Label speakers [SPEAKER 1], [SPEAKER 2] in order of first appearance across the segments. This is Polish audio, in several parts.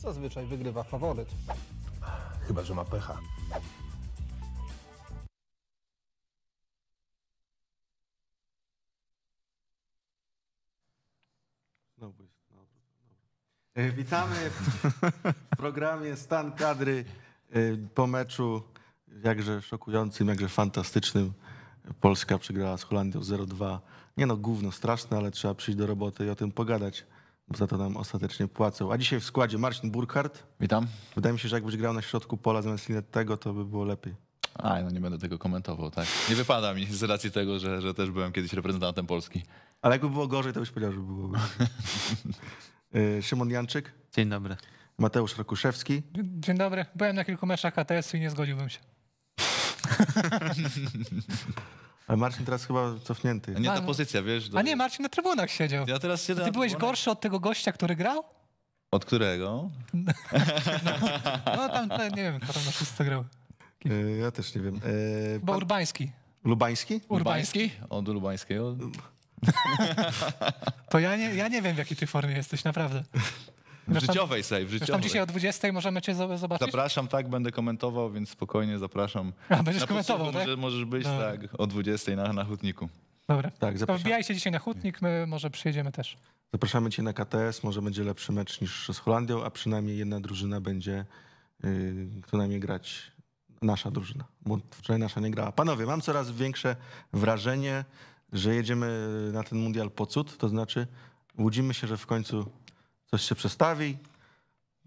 [SPEAKER 1] Zazwyczaj wygrywa faworyt. Chyba, że ma pecha.
[SPEAKER 2] Znowu jest no, e, Witamy w, w programie Stan Kadry e, po meczu jakże szokującym, jakże fantastycznym. Polska przegrała z Holandią 0-2. Nie no, gówno straszne, ale trzeba przyjść do roboty i o tym pogadać za to nam ostatecznie płacą. A dzisiaj w składzie Marcin Burkhardt. Witam. Wydaje mi się, że jakbyś grał na środku pola zamiast tego, to by było lepiej. A, no nie będę tego komentował, tak.
[SPEAKER 1] Nie wypada mi z racji tego, że, że też byłem kiedyś
[SPEAKER 2] reprezentantem Polski. Ale jakby było gorzej, to byś powiedział, że byłoby. Y, Szymon Janczyk. Dzień dobry. Mateusz Rakuszewski.
[SPEAKER 3] Dzień dobry. Byłem na kilku meczach KTS-u i nie zgodziłbym się.
[SPEAKER 2] Ale Marcin teraz chyba cofnięty. Nie ta pozycja, wiesz. Do...
[SPEAKER 3] A nie, Marcin na trybunach siedział. Ja teraz siedzę Ty byłeś gorszy od tego gościa, który grał?
[SPEAKER 1] Od którego?
[SPEAKER 3] no, tam, nie wiem, kto tam na szóstce grał. E, ja też nie wiem. Yy, Bo Urbański. Lubański? Urbański? Od Lubańskiego. to ja nie, ja nie wiem, w jakiej ty formie jesteś, naprawdę.
[SPEAKER 1] W życiowej sej, w życiowej. Tam dzisiaj o
[SPEAKER 3] 20 możemy cię zobaczyć?
[SPEAKER 1] Zapraszam, tak, będę komentował, więc spokojnie zapraszam. A, będziesz na komentował, tak? Może, możesz być, tak, o 20 na, na hutniku.
[SPEAKER 3] Dobra, tak, zapraszam. to się dzisiaj na hutnik, my może przyjedziemy też.
[SPEAKER 2] Zapraszamy cię na KTS, może będzie lepszy mecz niż z Holandią, a przynajmniej jedna drużyna będzie, yy, najmniej grać nasza drużyna, bo wczoraj nasza nie grała. Panowie, mam coraz większe wrażenie, że jedziemy na ten mundial po cud, to znaczy łudzimy się, że w końcu coś się przestawi,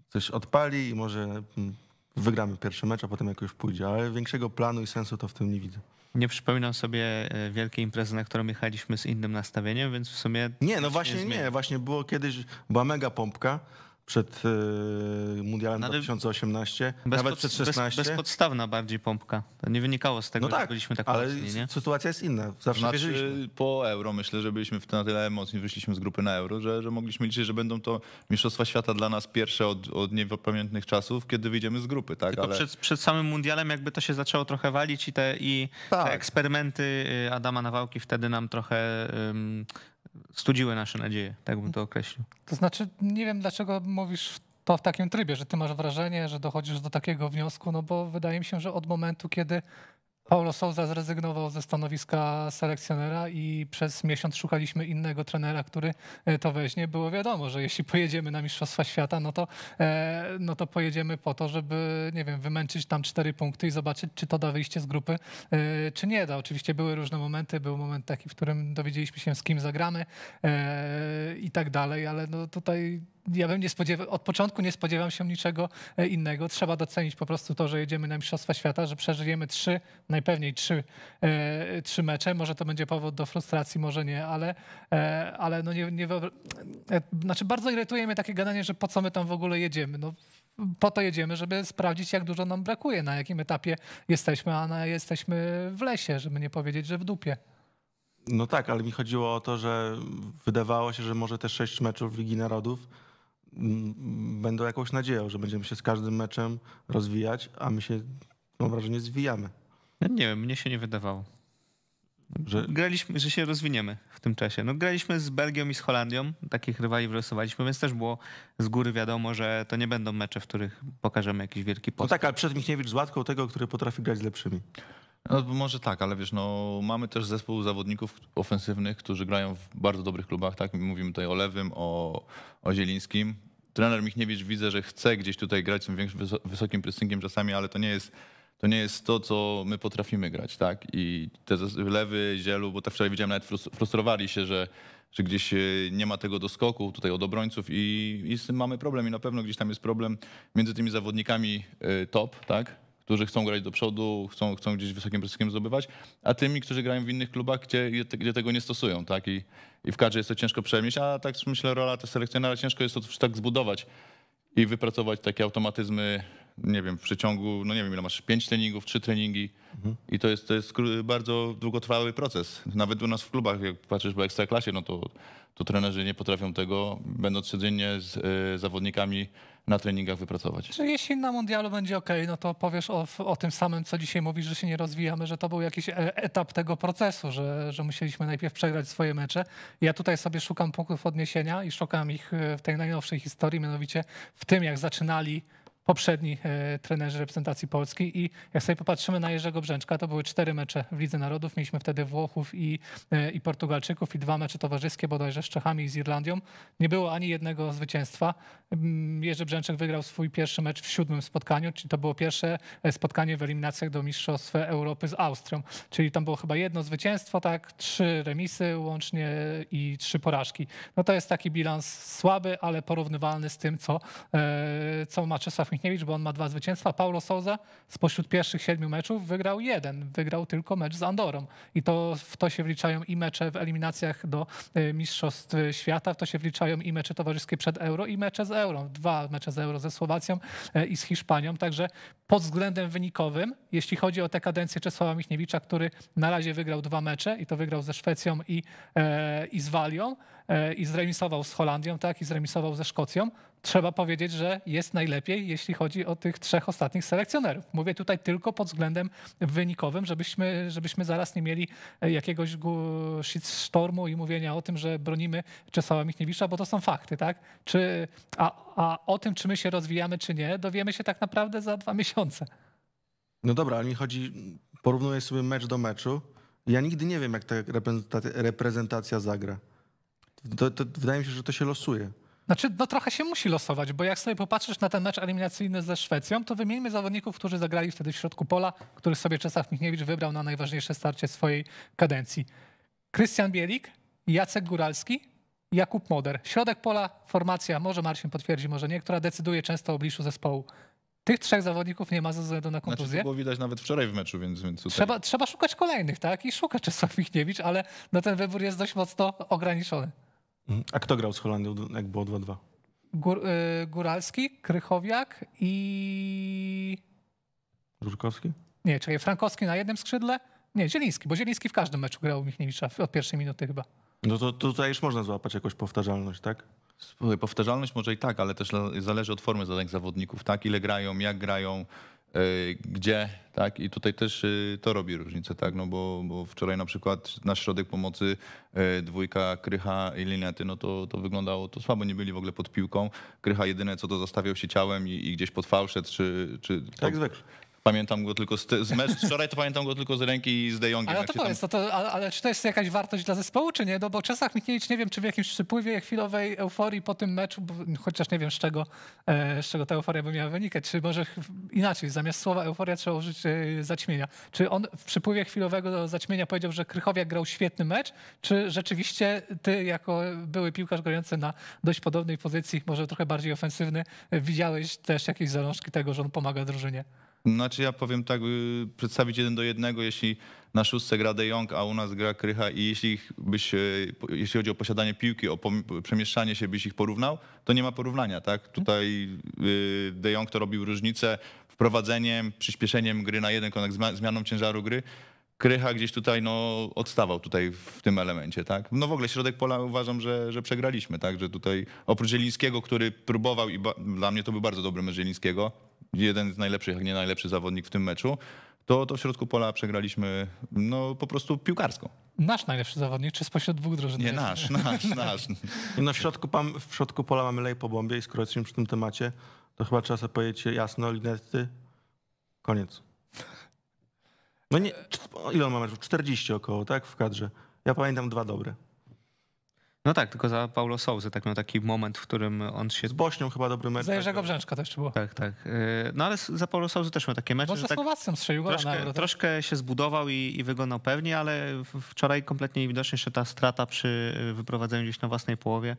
[SPEAKER 2] coś odpali i może mm, wygramy pierwszy mecz, a potem jakoś pójdzie. Ale większego planu i sensu to w tym nie widzę.
[SPEAKER 4] Nie przypominam sobie e, wielkiej imprezy, na którą jechaliśmy
[SPEAKER 2] z innym nastawieniem, więc w sumie. Nie, no właśnie nie, nie. Właśnie było kiedyś, była mega pompka przed yy, Mundialem no, 2018, nawet przed 16. Bez, bezpodstawna
[SPEAKER 4] bardziej pompka. To nie wynikało z tego, no tak, że byliśmy tak ale mocni, nie? sytuacja jest inna. Zawsze znaczy,
[SPEAKER 1] wierzyliśmy. Po euro myślę, że byliśmy na tyle mocni, wyszliśmy z grupy na euro, że, że mogliśmy liczyć, że będą to Mistrzostwa Świata dla nas pierwsze od, od niepamiętnych czasów, kiedy wyjdziemy z grupy. Tak? Tylko ale... przed,
[SPEAKER 4] przed samym Mundialem jakby to się zaczęło trochę walić i te, i tak. te eksperymenty y, Adama Nawałki wtedy nam trochę studziły nasze nadzieje, tak bym to określił.
[SPEAKER 3] To znaczy, nie wiem dlaczego mówisz to w takim trybie, że ty masz wrażenie, że dochodzisz do takiego wniosku, no bo wydaje mi się, że od momentu, kiedy Paulo Souza zrezygnował ze stanowiska selekcjonera i przez miesiąc szukaliśmy innego trenera, który e, to weźmie. Było wiadomo, że jeśli pojedziemy na Mistrzostwa Świata, no to, e, no to pojedziemy po to, żeby, nie wiem, wymęczyć tam cztery punkty i zobaczyć, czy to da wyjście z grupy, e, czy nie da. Oczywiście były różne momenty, był moment taki, w którym dowiedzieliśmy się, z kim zagramy i tak dalej, ale no tutaj ja bym nie spodziewał, od początku nie spodziewam się niczego e, innego. Trzeba docenić po prostu to, że jedziemy na Mistrzostwa Świata, że przeżyjemy trzy, najpewniej trzy, e, trzy mecze. Może to będzie powód do frustracji, może nie, ale, e, ale no nie, nie e, Znaczy bardzo irytuje mnie takie gadanie, że po co my tam w ogóle jedziemy. No, po to jedziemy, żeby sprawdzić, jak dużo nam brakuje, na jakim etapie jesteśmy, a na jesteśmy w lesie, żeby nie powiedzieć, że w dupie.
[SPEAKER 2] No tak, ale mi chodziło o to, że wydawało się, że może te sześć meczów Ligi Narodów będą jakąś nadzieją, że będziemy się z każdym meczem rozwijać, a my się, mam wrażenie, zwijamy.
[SPEAKER 4] Ja no nie wiem, mnie się nie wydawało.
[SPEAKER 2] Że... Graliśmy, że się rozwiniemy
[SPEAKER 4] w tym czasie. No, graliśmy z Belgią i z Holandią, takich rywali wylosowaliśmy, więc też było z góry wiadomo, że to nie będą mecze, w których pokażemy jakiś wielki postęp. No tak, ale
[SPEAKER 2] przed Michniewicz z łatką tego, który potrafi grać z lepszymi.
[SPEAKER 1] No może tak, ale wiesz, no, mamy też zespół zawodników ofensywnych, którzy grają w bardzo dobrych klubach, tak? Mówimy tutaj o Lewym, o, o Zielińskim, trener Michniewicz widzę, że chce gdzieś tutaj grać z tym wysokim pressingiem czasami, ale to nie jest to nie jest to, co my potrafimy grać, tak? I te lewy, zielu, bo tak wczoraj widziałem, nawet frustrowali się, że, że gdzieś e, nie ma tego doskoku tutaj od obrońców i, i z tym mamy problem i na pewno gdzieś tam jest problem między tymi zawodnikami e, top, tak? którzy chcą grać do przodu, chcą, chcą gdzieś wysokim pressingiem zdobywać, a tymi, którzy grają w innych klubach, gdzie, gdzie tego nie stosują, tak? I, i w kadrze jest to ciężko przemieść, a tak myślę rola ta selekcjonera ciężko jest to tak zbudować i wypracować takie automatyzmy, nie wiem, w przeciągu, no nie wiem ile masz, pięć treningów, trzy treningi mhm. i to jest, to jest bardzo długotrwały proces. Nawet u nas w klubach, jak patrzysz po Ekstraklasie, no to, to trenerzy nie potrafią tego, będąc codziennie z y, zawodnikami na treningach wypracować.
[SPEAKER 3] Czy jeśli na mundialu będzie ok, no to powiesz o, o tym samym, co dzisiaj mówisz, że się nie rozwijamy, że to był jakiś e, etap tego procesu, że, że musieliśmy najpierw przegrać swoje mecze. Ja tutaj sobie szukam punktów odniesienia i szukam ich e, w tej najnowszej historii, mianowicie w tym, jak zaczynali poprzedni e, trenerzy reprezentacji Polski i jak sobie popatrzymy na Jerzego Brzęczka, to były cztery mecze w Lidze Narodów, mieliśmy wtedy Włochów i, e, i Portugalczyków i dwa mecze towarzyskie bodajże z Czechami i z Irlandią. Nie było ani jednego zwycięstwa. Jerzy Brzęczek wygrał swój pierwszy mecz w siódmym spotkaniu, czyli to było pierwsze e, spotkanie w eliminacjach do Mistrzostw Europy z Austrią, czyli tam było chyba jedno zwycięstwo, tak, trzy remisy łącznie i trzy porażki. No to jest taki bilans słaby, ale porównywalny z tym, co, co ma Czesław Michniewicz, bo on ma dwa zwycięstwa. Paulo Souza spośród pierwszych siedmiu meczów wygrał jeden, wygrał tylko mecz z Andorą. I to w to się wliczają i mecze w eliminacjach do y, Mistrzostw Świata, w to się wliczają i mecze towarzyskie przed Euro, i mecze z Euro. Dwa mecze z Euro ze Słowacją e, i z Hiszpanią. Także pod względem wynikowym, jeśli chodzi o tę kadencję Czesława Michniewicza, który na razie wygrał dwa mecze i to wygrał ze Szwecją i, e, i z Walią e, i zremisował z Holandią, tak, i zremisował ze Szkocją, trzeba powiedzieć, że jest najlepiej, jeśli chodzi o tych trzech ostatnich selekcjonerów. Mówię tutaj tylko pod względem wynikowym, żebyśmy, żebyśmy zaraz nie mieli e, jakiegoś sztormu i mówienia o tym, że bronimy Czesława Michniewicza, bo to są fakty, tak? Czy, a, a o tym, czy my się rozwijamy, czy nie, dowiemy się tak naprawdę za dwa miesiące.
[SPEAKER 2] No dobra, ale mi chodzi, porównuję sobie mecz do meczu. Ja nigdy nie wiem, jak ta reprezentacja zagra. To, to, wydaje mi się, że to się losuje.
[SPEAKER 3] Znaczy, no trochę się musi losować, bo jak sobie popatrzysz na ten mecz eliminacyjny ze Szwecją, to wymieńmy zawodników, którzy zagrali wtedy w środku pola, których sobie Czesław Michniewicz wybrał na najważniejsze starcie swojej kadencji. Krystian Bielik, Jacek Góralski, Jakub Moder. Środek pola, formacja, może Marcin potwierdzi, może nie, która decyduje często o obliczu zespołu. Tych trzech zawodników nie ma ze względu na kontuzję. Znaczy, to było
[SPEAKER 1] widać nawet wczoraj w meczu, więc, więc tutaj... trzeba,
[SPEAKER 3] trzeba szukać kolejnych, tak? I szuka Czesław Michniewicz, ale no, ten wybór jest dość mocno ograniczony.
[SPEAKER 2] A kto grał z Holandią, jak było 2-2?
[SPEAKER 3] Gór, y, Góralski, Krychowiak i... Żurkowski? Nie, czekaj, Frankowski na jednym skrzydle? Nie, Zieliński, bo Zieliński w każdym meczu grał u Michniewicza od pierwszej minuty chyba.
[SPEAKER 2] No to, to tutaj już można złapać jakąś powtarzalność, tak? Powtarzalność może i tak, ale też
[SPEAKER 1] zależy od formy zadań zawodników, tak? Ile grają, jak grają, E, gdzie, tak? I tutaj też e, to robi różnicę, tak? No bo, bo wczoraj na przykład na środek pomocy e, dwójka Krycha i Linety, no to, to wyglądało to słabo, nie byli w ogóle pod piłką. Krycha jedyne co to zastawiał się ciałem i, i gdzieś pod fałszet, czy... czy tak to, zwykle. Pamiętam go tylko z, meczu. z wczoraj to pamiętam go tylko z ręki i z De Jongiem. Ale, to powiedz,
[SPEAKER 3] tam... to, ale, ale, czy to jest jakaś wartość dla zespołu, czy nie? No bo Czesław Michniewicz, nie wiem, czy w jakimś przypływie chwilowej euforii po tym meczu, bo, chociaż nie wiem z czego, e, z czego ta euforia by miała wynikać, czy może inaczej, zamiast słowa euforia trzeba użyć e, zaćmienia. Czy on w przypływie chwilowego zaćmienia powiedział, że Krychowiak grał świetny mecz, czy rzeczywiście ty jako były piłkarz grający na dość podobnej pozycji, może trochę bardziej ofensywny, widziałeś też jakieś zalążki tego, że on pomaga drużynie?
[SPEAKER 1] Znaczy ja powiem tak, y, przedstawić jeden do jednego, jeśli na szóstce gra De Jong, a u nas gra Krycha i jeśli, byś, e, jeśli chodzi o posiadanie piłki, o przemieszczanie się, byś ich porównał, to nie ma porównania, tak? Tutaj y, De Jong to robił różnicę wprowadzeniem, przyspieszeniem gry na jeden konek, zmianą ciężaru gry. Krycha gdzieś tutaj no, odstawał tutaj w tym elemencie, tak? No w ogóle środek pola uważam, że, że przegraliśmy, tak? Że tutaj oprócz Zielińskiego, który próbował i dla mnie to był bardzo dobry mecz Zielińskiego, jeden z najlepszych, jak nie najlepszy zawodnik w tym meczu, to, to w środku pola przegraliśmy no, po prostu piłkarsko.
[SPEAKER 3] Nasz najlepszy zawodnik, czy spośród dwóch drużyn? Nie, nasz, nasz, nasz.
[SPEAKER 2] No w, środku, w środku pola mamy lej po bombie i skoro jesteśmy przy tym temacie, to chyba trzeba sobie powiedzieć jasno, linety, koniec. No nie, ile on ma meczów? 40 około, tak, w kadrze. Ja pamiętam dwa dobre.
[SPEAKER 4] No tak, tylko za Paulo Sousa tak miał taki moment, w którym on się... Z Bośnią chyba dobry mecz. Za Jerzego Brzęczka to jeszcze było. Tak, tak. Y, no ale za Paulo Sousa też miał takie mecze, Może tak Słowacją strzelił go troszkę, nawet, tak? troszkę się zbudował i, i wyglądał pewnie, ale wczoraj kompletnie widocznie jeszcze ta strata przy wyprowadzeniu gdzieś na własnej połowie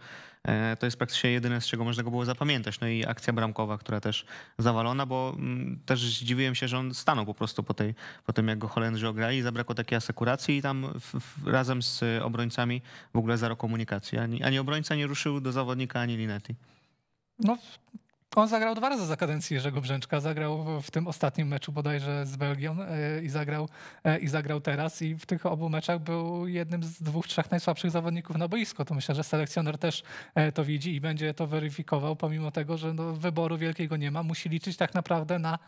[SPEAKER 4] E, to jest praktycznie jedyne, z czego można go było zapamiętać. No i akcja bramkowa, która też zawalona, bo mm, też zdziwiłem się, że on stanął po prostu po, tej, po tym, jak go Holendrzy ograli. Zabrakło takiej asekuracji i tam w, w, razem z obrońcami w ogóle zero komunikacji. Ani, ani obrońca nie ruszył do zawodnika, ani Linetti.
[SPEAKER 3] No, on zagrał dwa razy za kadencji Jerzego Brzęczka. Zagrał w tym ostatnim meczu bodajże z Belgią e, i zagrał, e, i zagrał teraz. I w tych obu meczach był jednym z dwóch, trzech najsłabszych zawodników na boisko. To myślę, że selekcjoner też e, to widzi i będzie to weryfikował, pomimo tego, że no, wyboru wielkiego nie ma. Musi liczyć tak naprawdę na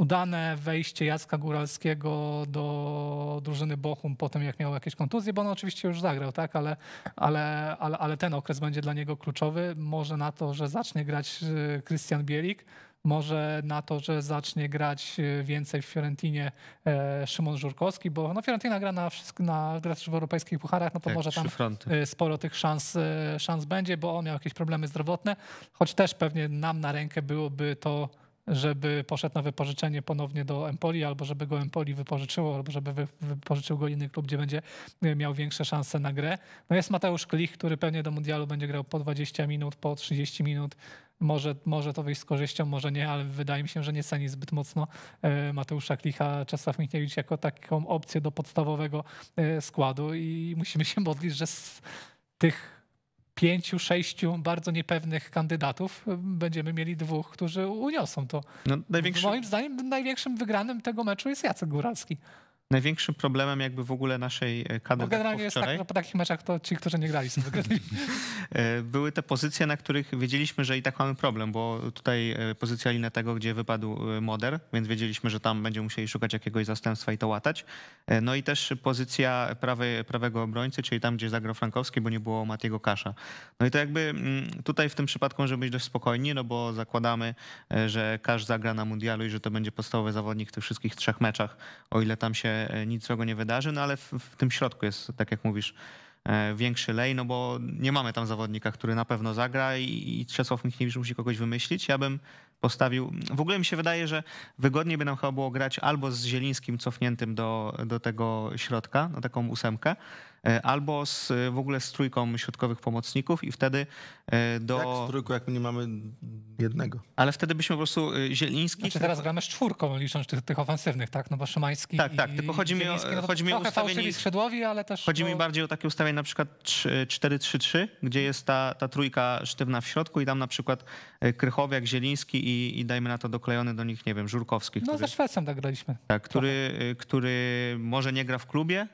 [SPEAKER 3] udane wejście Jacka Góralskiego do drużyny Bochum po tym, jak miał jakieś kontuzje, bo on oczywiście już zagrał, tak, ale, ale, ale, ale ten okres będzie dla niego kluczowy. Może na to, że zacznie grać Krystian y, Bielik, może na to, że zacznie grać y, więcej w Fiorentinie e, Szymon Żurkowski, bo no Fiorentina gra na, na gra w europejskich pucharach, no to tak, może tam fronty. Y, sporo tych szans, szans będzie, bo on miał jakieś problemy zdrowotne, choć też pewnie nam na rękę byłoby to żeby poszedł na wypożyczenie ponownie do Empoli, albo żeby go Empoli wypożyczyło, albo żeby wypożyczył go inny klub, gdzie będzie e, miał większe szanse na grę. No jest Mateusz Klich, który pewnie do Mundialu będzie grał po 20 minut, po 30 minut. Może, może to wyjść z korzyścią, może nie, ale wydaje mi się, że nie ceni zbyt mocno e, Mateusza Klicha, Czesław Michniewicz jako taką opcję do podstawowego e, składu i musimy się modlić, że z tych pięciu, sześciu bardzo niepewnych kandydatów będziemy mieli dwóch, którzy uniosą to. No, największy... Moim zdaniem największym wygranym tego meczu jest Jacek Góralski
[SPEAKER 4] największym problemem jakby w ogóle naszej e, kadry. Bo generalnie jest tak, że po
[SPEAKER 3] takich meczach to ci, którzy nie grali, są wygrali.
[SPEAKER 4] E, były te pozycje, na których wiedzieliśmy, że i tak mamy problem, bo tutaj e, pozycja linia tego, gdzie wypadł Moder, więc wiedzieliśmy, że tam będziemy musieli szukać jakiegoś zastępstwa i to łatać. No i też pozycja prawej, prawego obrońcy, czyli tam, gdzie zagrał Frankowski, bo nie było Matiego Kasza. No i to jakby mm, tutaj w tym przypadku może być dość spokojni, no bo zakładamy, że Kasz zagra na mundialu i że to będzie podstawowy zawodnik w tych wszystkich trzech meczach, o ile tam się Niczego nic złego nie wydarzy, no ale w, w tym środku jest, tak jak mówisz, e, większy lej, no bo nie mamy tam zawodnika, który na pewno zagra i, i Czesław Michniewicz musi kogoś wymyślić. Ja bym postawił, w ogóle mi się wydaje, że wygodniej by nam chyba było grać albo z Zielińskim cofniętym do, do tego środka, na taką ósemkę, E, albo z, e, w ogóle z trójką środkowych pomocników i wtedy e, do... Jak z trójką, jak my nie mamy jednego? Ale wtedy byśmy po prostu Zieliński... Znaczy teraz
[SPEAKER 3] gramy z czwórką, licząc tych, tych ofensywnych, tak? No bo Szymański Tak, tak, tylko chodzi mi o, no chodzi mi o ustawienie... skrzydłowi, ale też...
[SPEAKER 4] Chodzi mi no- bardziej o takie ustawienie na przykład 4-3-3, gdzie jest ta, ta trójka sztywna w środku i tam na przykład Krychowiak, Zieliński i, i dajmy na to doklejony do nich, nie wiem, Żurkowski. No, który, no ze
[SPEAKER 3] Szwecją tak graliśmy.
[SPEAKER 4] Tak, który, który może nie gra w klubie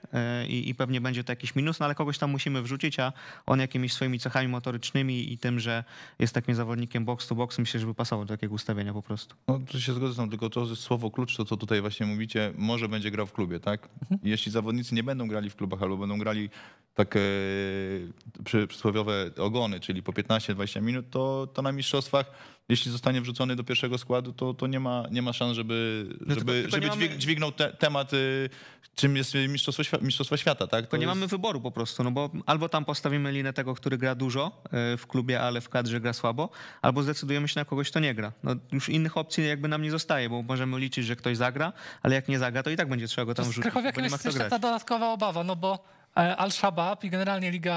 [SPEAKER 4] i, i pewnie będzie tak jakiś minus, no ale kogoś tam musimy wrzucić, a on jakimiś swoimi cechami motorycznymi i tym, że jest takim zawodnikiem box to box, myślę, żeby pasował do takiego ustawienia po prostu.
[SPEAKER 1] No tu się zgodzę, no, tylko to słowo klucz, to co tutaj właśnie mówicie, może będzie grał w klubie, tak? Mhm. Jeśli zawodnicy nie będą grali w klubach albo będą grali tak e, przy, przysłowiowe ogony, czyli po 15-20 minut, to, to na mistrzostwach jeśli zostanie wrzucony do pierwszego składu, to, to nie, ma, nie ma szans, żeby, no żeby, żeby mamy... dźwignął te, temat, y, czym jest mistrzostwo, świ mistrzostwo świata. Tak? To nie jest... mamy wyboru po prostu, no bo
[SPEAKER 4] albo tam postawimy linę tego, który gra dużo y, w klubie, ale w kadrze gra słabo, albo zdecydujemy się na kogoś, kto nie gra. No, już innych opcji jakby nam nie zostaje, bo możemy liczyć, że ktoś zagra, ale jak nie zagra, to i tak będzie trzeba go tam wrzucić. Krakowiak jest jeszcze ta
[SPEAKER 3] dodatkowa obawa, no bo E, Al-Shabaab i generalnie Liga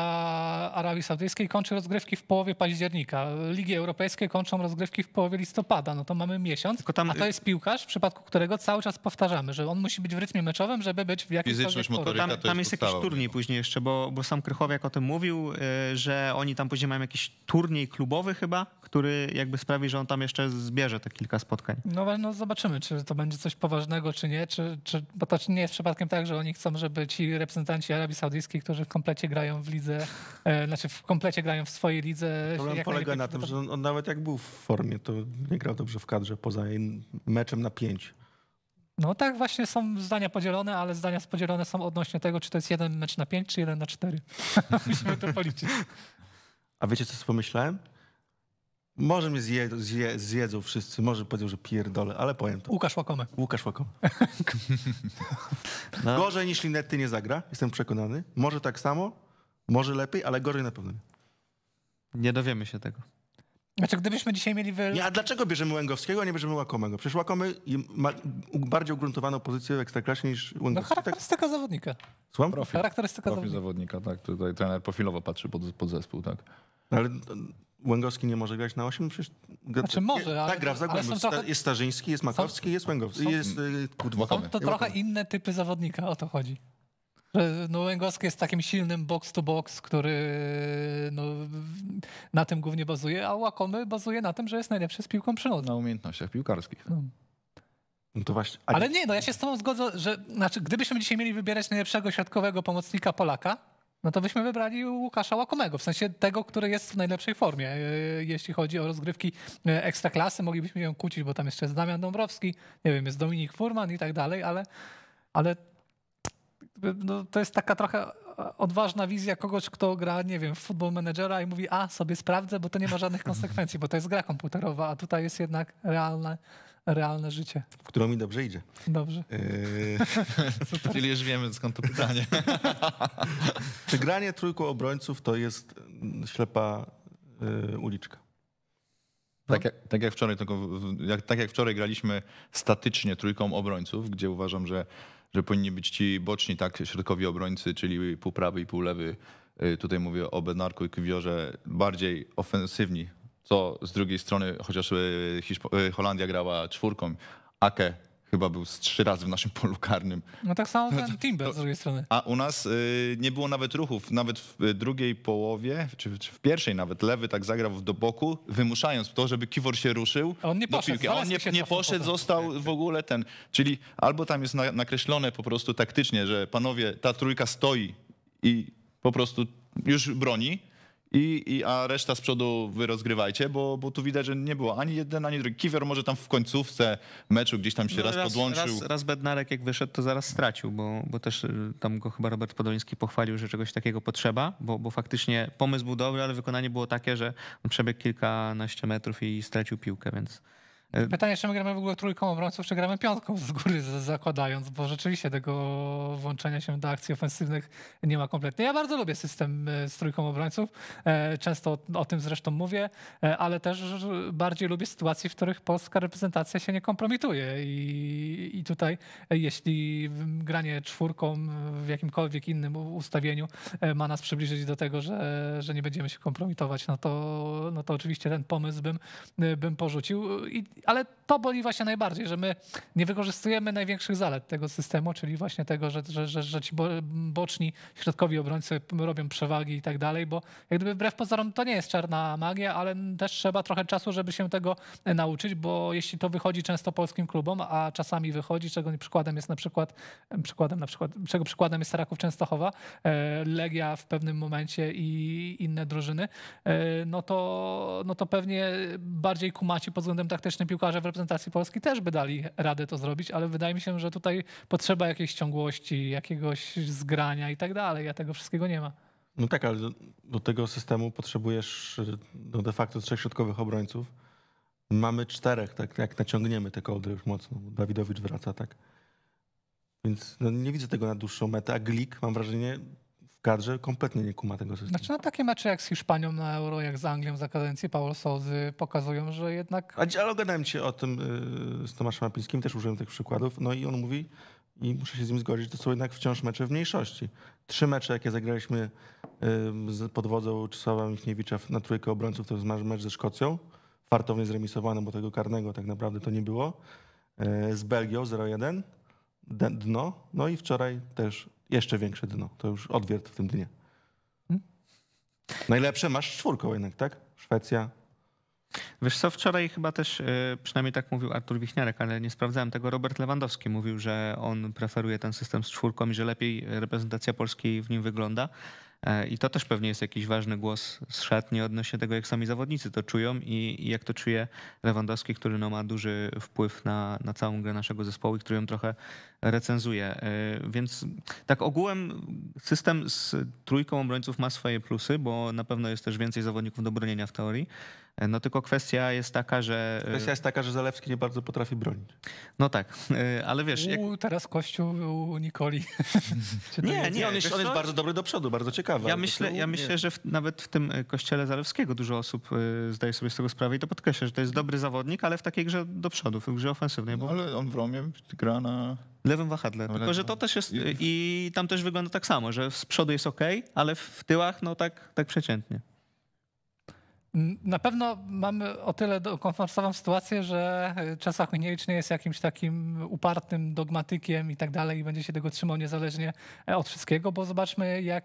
[SPEAKER 3] Arabii Saudyjskiej kończy rozgrywki w połowie października. Ligi europejskie kończą rozgrywki w połowie listopada, no to mamy miesiąc. Tam... A to y- jest piłkarz, w przypadku którego cały czas powtarzamy, że on musi być w rytmie meczowym, żeby być w jakimś Fizyczność, motoryka, tam, to
[SPEAKER 4] jest, tam jest jakiś turniej później jeszcze, bo, bo sam Krychowiak o tym mówił, y, że oni tam później mają jakiś turniej klubowy chyba, który jakby sprawi, że on tam jeszcze zbierze te kilka spotkań.
[SPEAKER 3] No, no zobaczymy, czy to będzie coś poważnego, czy nie, czy, czy, bo to nie jest przypadkiem tak, że oni chcą, żeby ci reprezentanci Arabii Saudyjskiej Saudyjskiej, którzy w komplecie grają w lidze, e, znaczy w komplecie grają w swojej lidze. Problem polega na tym, to... że
[SPEAKER 2] on, on, nawet jak był w formie, to nie grał dobrze w kadrze poza meczem na pięć.
[SPEAKER 3] No tak, właśnie są zdania podzielone, ale zdania podzielone są odnośnie tego, czy to jest jeden mecz na pięć, czy jeden na cztery. Musimy to policzyć.
[SPEAKER 2] A wiecie, co sobie pomyślałem? Może mnie zje, zje, zjedzą wszyscy, może powiedział, że pierdolę, ale powiem to. Łukasz Łakome. Łukasz Łakome. no. Gorzej niż Linetty nie zagra, jestem przekonany. Może tak samo, może lepiej, ale gorzej na pewno nie. Nie dowiemy się tego.
[SPEAKER 3] Znaczy, gdybyśmy dzisiaj
[SPEAKER 2] mieli... Wy... Nie, a dlaczego bierzemy Łęgowskiego, a nie bierzemy Łakomego? Przecież Łakomy ma bardziej ugruntowaną pozycję w Ekstraklasie niż Łęgowski. No tak? charakterystyka tak? zawodnika. Słucham? Profil. Charakterystyka Profil
[SPEAKER 1] zawodnika. zawodnika. tak. Tutaj trener profilowo patrzy pod, pod zespół, tak.
[SPEAKER 2] Ale Łęgowski nie może grać na 8? Przecież znaczy może, nie, tak, ale, tak gra w Zagłębiu. Trochę... Jest Starzyński, jest Makowski, jest Łęgowski. Są, jest, y, kudwa, są to trochę
[SPEAKER 3] inne typy zawodnika, o to chodzi. Że, no, Łęgowski jest takim silnym box-to-box, który no, na tym głównie bazuje, a Łakomy bazuje na tym, że jest najlepszy z piłką przy Na umiejętnościach piłkarskich. No. No właśnie, ale... ale nie, no ja się z tobą zgodzę, że znaczy, gdybyśmy dzisiaj mieli wybierać najlepszego środkowego pomocnika Polaka, no to byśmy wybrali Łukasza Łakomego, w sensie tego, który jest w najlepszej formie. E, jeśli chodzi o rozgrywki e, ekstraklasy, moglibyśmy ją kłócić, bo tam jeszcze jest Damian Dąbrowski, nie wiem, jest Dominik Furman i tak dalej, ale, ale no to jest taka trochę e, odważna wizja kogoś, kto gra, nie wiem, w futbol menedżera i mówi, a sobie sprawdzę, bo to nie ma żadnych konsekwencji, bo to jest gra komputerowa, a tutaj jest jednak realne realne życie. W
[SPEAKER 2] którą mi dobrze idzie. Dobrze. Yy... Czyli już wiemy skąd to pytanie. Czy granie trójką obrońców to jest mm, ślepa yy, uliczka?
[SPEAKER 1] Tak, jak, tak, jak, wczoraj, tylko jak, tak jak wczoraj graliśmy statycznie trójką obrońców, gdzie uważam, że, że powinni być ci boczni, tak, środkowi obrońcy, czyli pół prawy i pół lewy. E, tutaj mówię o Benarku i kwiorze, bardziej ofensywni co z drugiej strony, chociaż Hiszpo e, Holandia grała czwórką, Ake chyba był z trzy razy w naszym polu karnym.
[SPEAKER 3] No tak samo ten Timber z drugiej strony.
[SPEAKER 1] A u nas y, nie było nawet ruchów, nawet w e, drugiej połowie, czy, czy, w pierwszej nawet, lewy tak zagrał do boku, wymuszając to, żeby Kiwor się ruszył A on nie poszedł, do On nie, nie poszedł, został w ogóle ten, czyli albo tam jest na, nakreślone po prostu taktycznie, że panowie, ta trójka stoi i po prostu już broni, i, I, a reszta z przodu wy rozgrywajcie, bo, bo tu widać, że nie było ani jeden, ani drugi. Kiwior może tam w końcówce meczu gdzieś tam się no raz, raz, podłączył. Raz, raz
[SPEAKER 4] Bednarek jak wyszedł, to zaraz stracił, bo, bo też y, tam go chyba Robert Podoliński pochwalił, że czegoś takiego potrzeba, bo, bo faktycznie pomysł był dobry, ale wykonanie było takie, że on przebiegł kilkanaście metrów i stracił piłkę, więc...
[SPEAKER 3] E, Pytanie, czy my gramy w ogóle trójką obrońców, czy gramy piątką z góry zakładając, bo rzeczywiście tego włączenia się do akcji ofensywnych nie ma kompletnie. Ja bardzo lubię system e, z trójką obrońców, e, często o tym zresztą mówię, ale też bardziej lubię sytuacje, w których polska reprezentacja się nie kompromituje i, i tutaj jeśli granie czwórką w jakimkolwiek innym ustawieniu ma nas przybliżyć do tego, że, że nie będziemy się kompromitować, no to, no to oczywiście ten pomysł bym, bym porzucił I, ale to boli właśnie najbardziej, że my nie wykorzystujemy największych zalet tego systemu, czyli właśnie tego, że, że, że, że ci boczni, środkowi obrońcy robią przewagi i tak dalej, bo jak gdyby wbrew pozorom to nie jest czarna magia, ale też trzeba trochę czasu, żeby się tego nauczyć, bo jeśli to wychodzi często polskim klubom, a czasami wychodzi, czego przykładem jest na przykład, przykładem na przykład, czego przykładem jest Raków Częstochowa, e, Legia w pewnym momencie i inne drużyny, e, no to, no to pewnie bardziej kumaci pod względem taktycznym piłkarze w reprezentacji Polski też by dali radę to zrobić, ale wydaje mi się, że tutaj potrzeba jakiejś ciągłości, jakiegoś zgrania i tak dalej, a tego wszystkiego nie ma. No
[SPEAKER 2] tak, ale do, do tego systemu potrzebujesz no de facto trzech środkowych obrońców. Mamy czterech, tak jak naciągniemy te kołdry już mocno. Dawidowicz wraca, tak? Więc no, nie widzę tego na dłuższą metę. A Glik, mam wrażenie, w kadrze kompletnie nie kuma tego systemu. Znaczy
[SPEAKER 3] na no, takie mecze jak z Hiszpanią na Euro, jak z Anglią za kadencję Paul Sozy pokazują, że jednak...
[SPEAKER 2] A, ale gadałem o tym y, z Tomaszem Apińskim, też użyłem tych przykładów, no i on mówi, i muszę się z nim zgodzić, to są jednak wciąż mecze w mniejszości. Trzy mecze, jakie zagraliśmy yy, pod wodzą Czesława Michniewicza na trójkę obrońców, to jest mecz ze Szkocją, fartownie zremisowany, bo tego karnego tak naprawdę to nie było, y, z Belgią 0-1, dno, no i wczoraj też jeszcze większe dno. To już odwiert w tym dnie. Hmm? Najlepsze masz czwórką jednak, tak? Szwecja. Wiesz co, wczoraj
[SPEAKER 4] chyba też, e, przynajmniej tak mówił Artur Wichniarek, ale nie sprawdzałem tego, Robert Lewandowski mówił, że on preferuje ten system z czwórką i że lepiej reprezentacja Polski w nim wygląda. E, I to też pewnie jest jakiś ważny głos z szatni odnośnie tego, jak sami zawodnicy to czują i, i jak to czuje Lewandowski, który no ma duży wpływ na, na całą grę naszego zespołu i który ją trochę recenzuje. E, więc tak ogółem system z trójką obrońców ma swoje plusy, bo na pewno jest też więcej zawodników do bronienia w teorii. E, no tylko kwestia jest taka,
[SPEAKER 2] że... E, kwestia jest taka, że Zalewski nie bardzo potrafi bronić. No tak, ale wiesz... Jak...
[SPEAKER 3] U, teraz Kościół u Nikoli. nie,
[SPEAKER 2] nie, on jest, on jest bardzo dobry do przodu, bardzo ciekawy. Ja myślę, ja myślę że
[SPEAKER 4] w, nawet w tym Kościele Zalewskiego dużo osób zdaje sobie z tego sprawę i to podkreśla, że to jest dobry zawodnik, ale w takiej grze do przodu, w grze ofensywnej. Bo... No, ale on w Romie gra na Lewym wahadle. Tylko, że to też jest. I tam też wygląda tak samo, że z przodu jest ok, ale w tyłach, no tak, tak przeciętnie.
[SPEAKER 3] Na pewno mamy o tyle komfortową sytuację, że e, Czesław Miniewicz nie jest jakimś takim upartym dogmatykiem i tak dalej i będzie się tego trzymał niezależnie e, od wszystkiego, bo zobaczmy jak,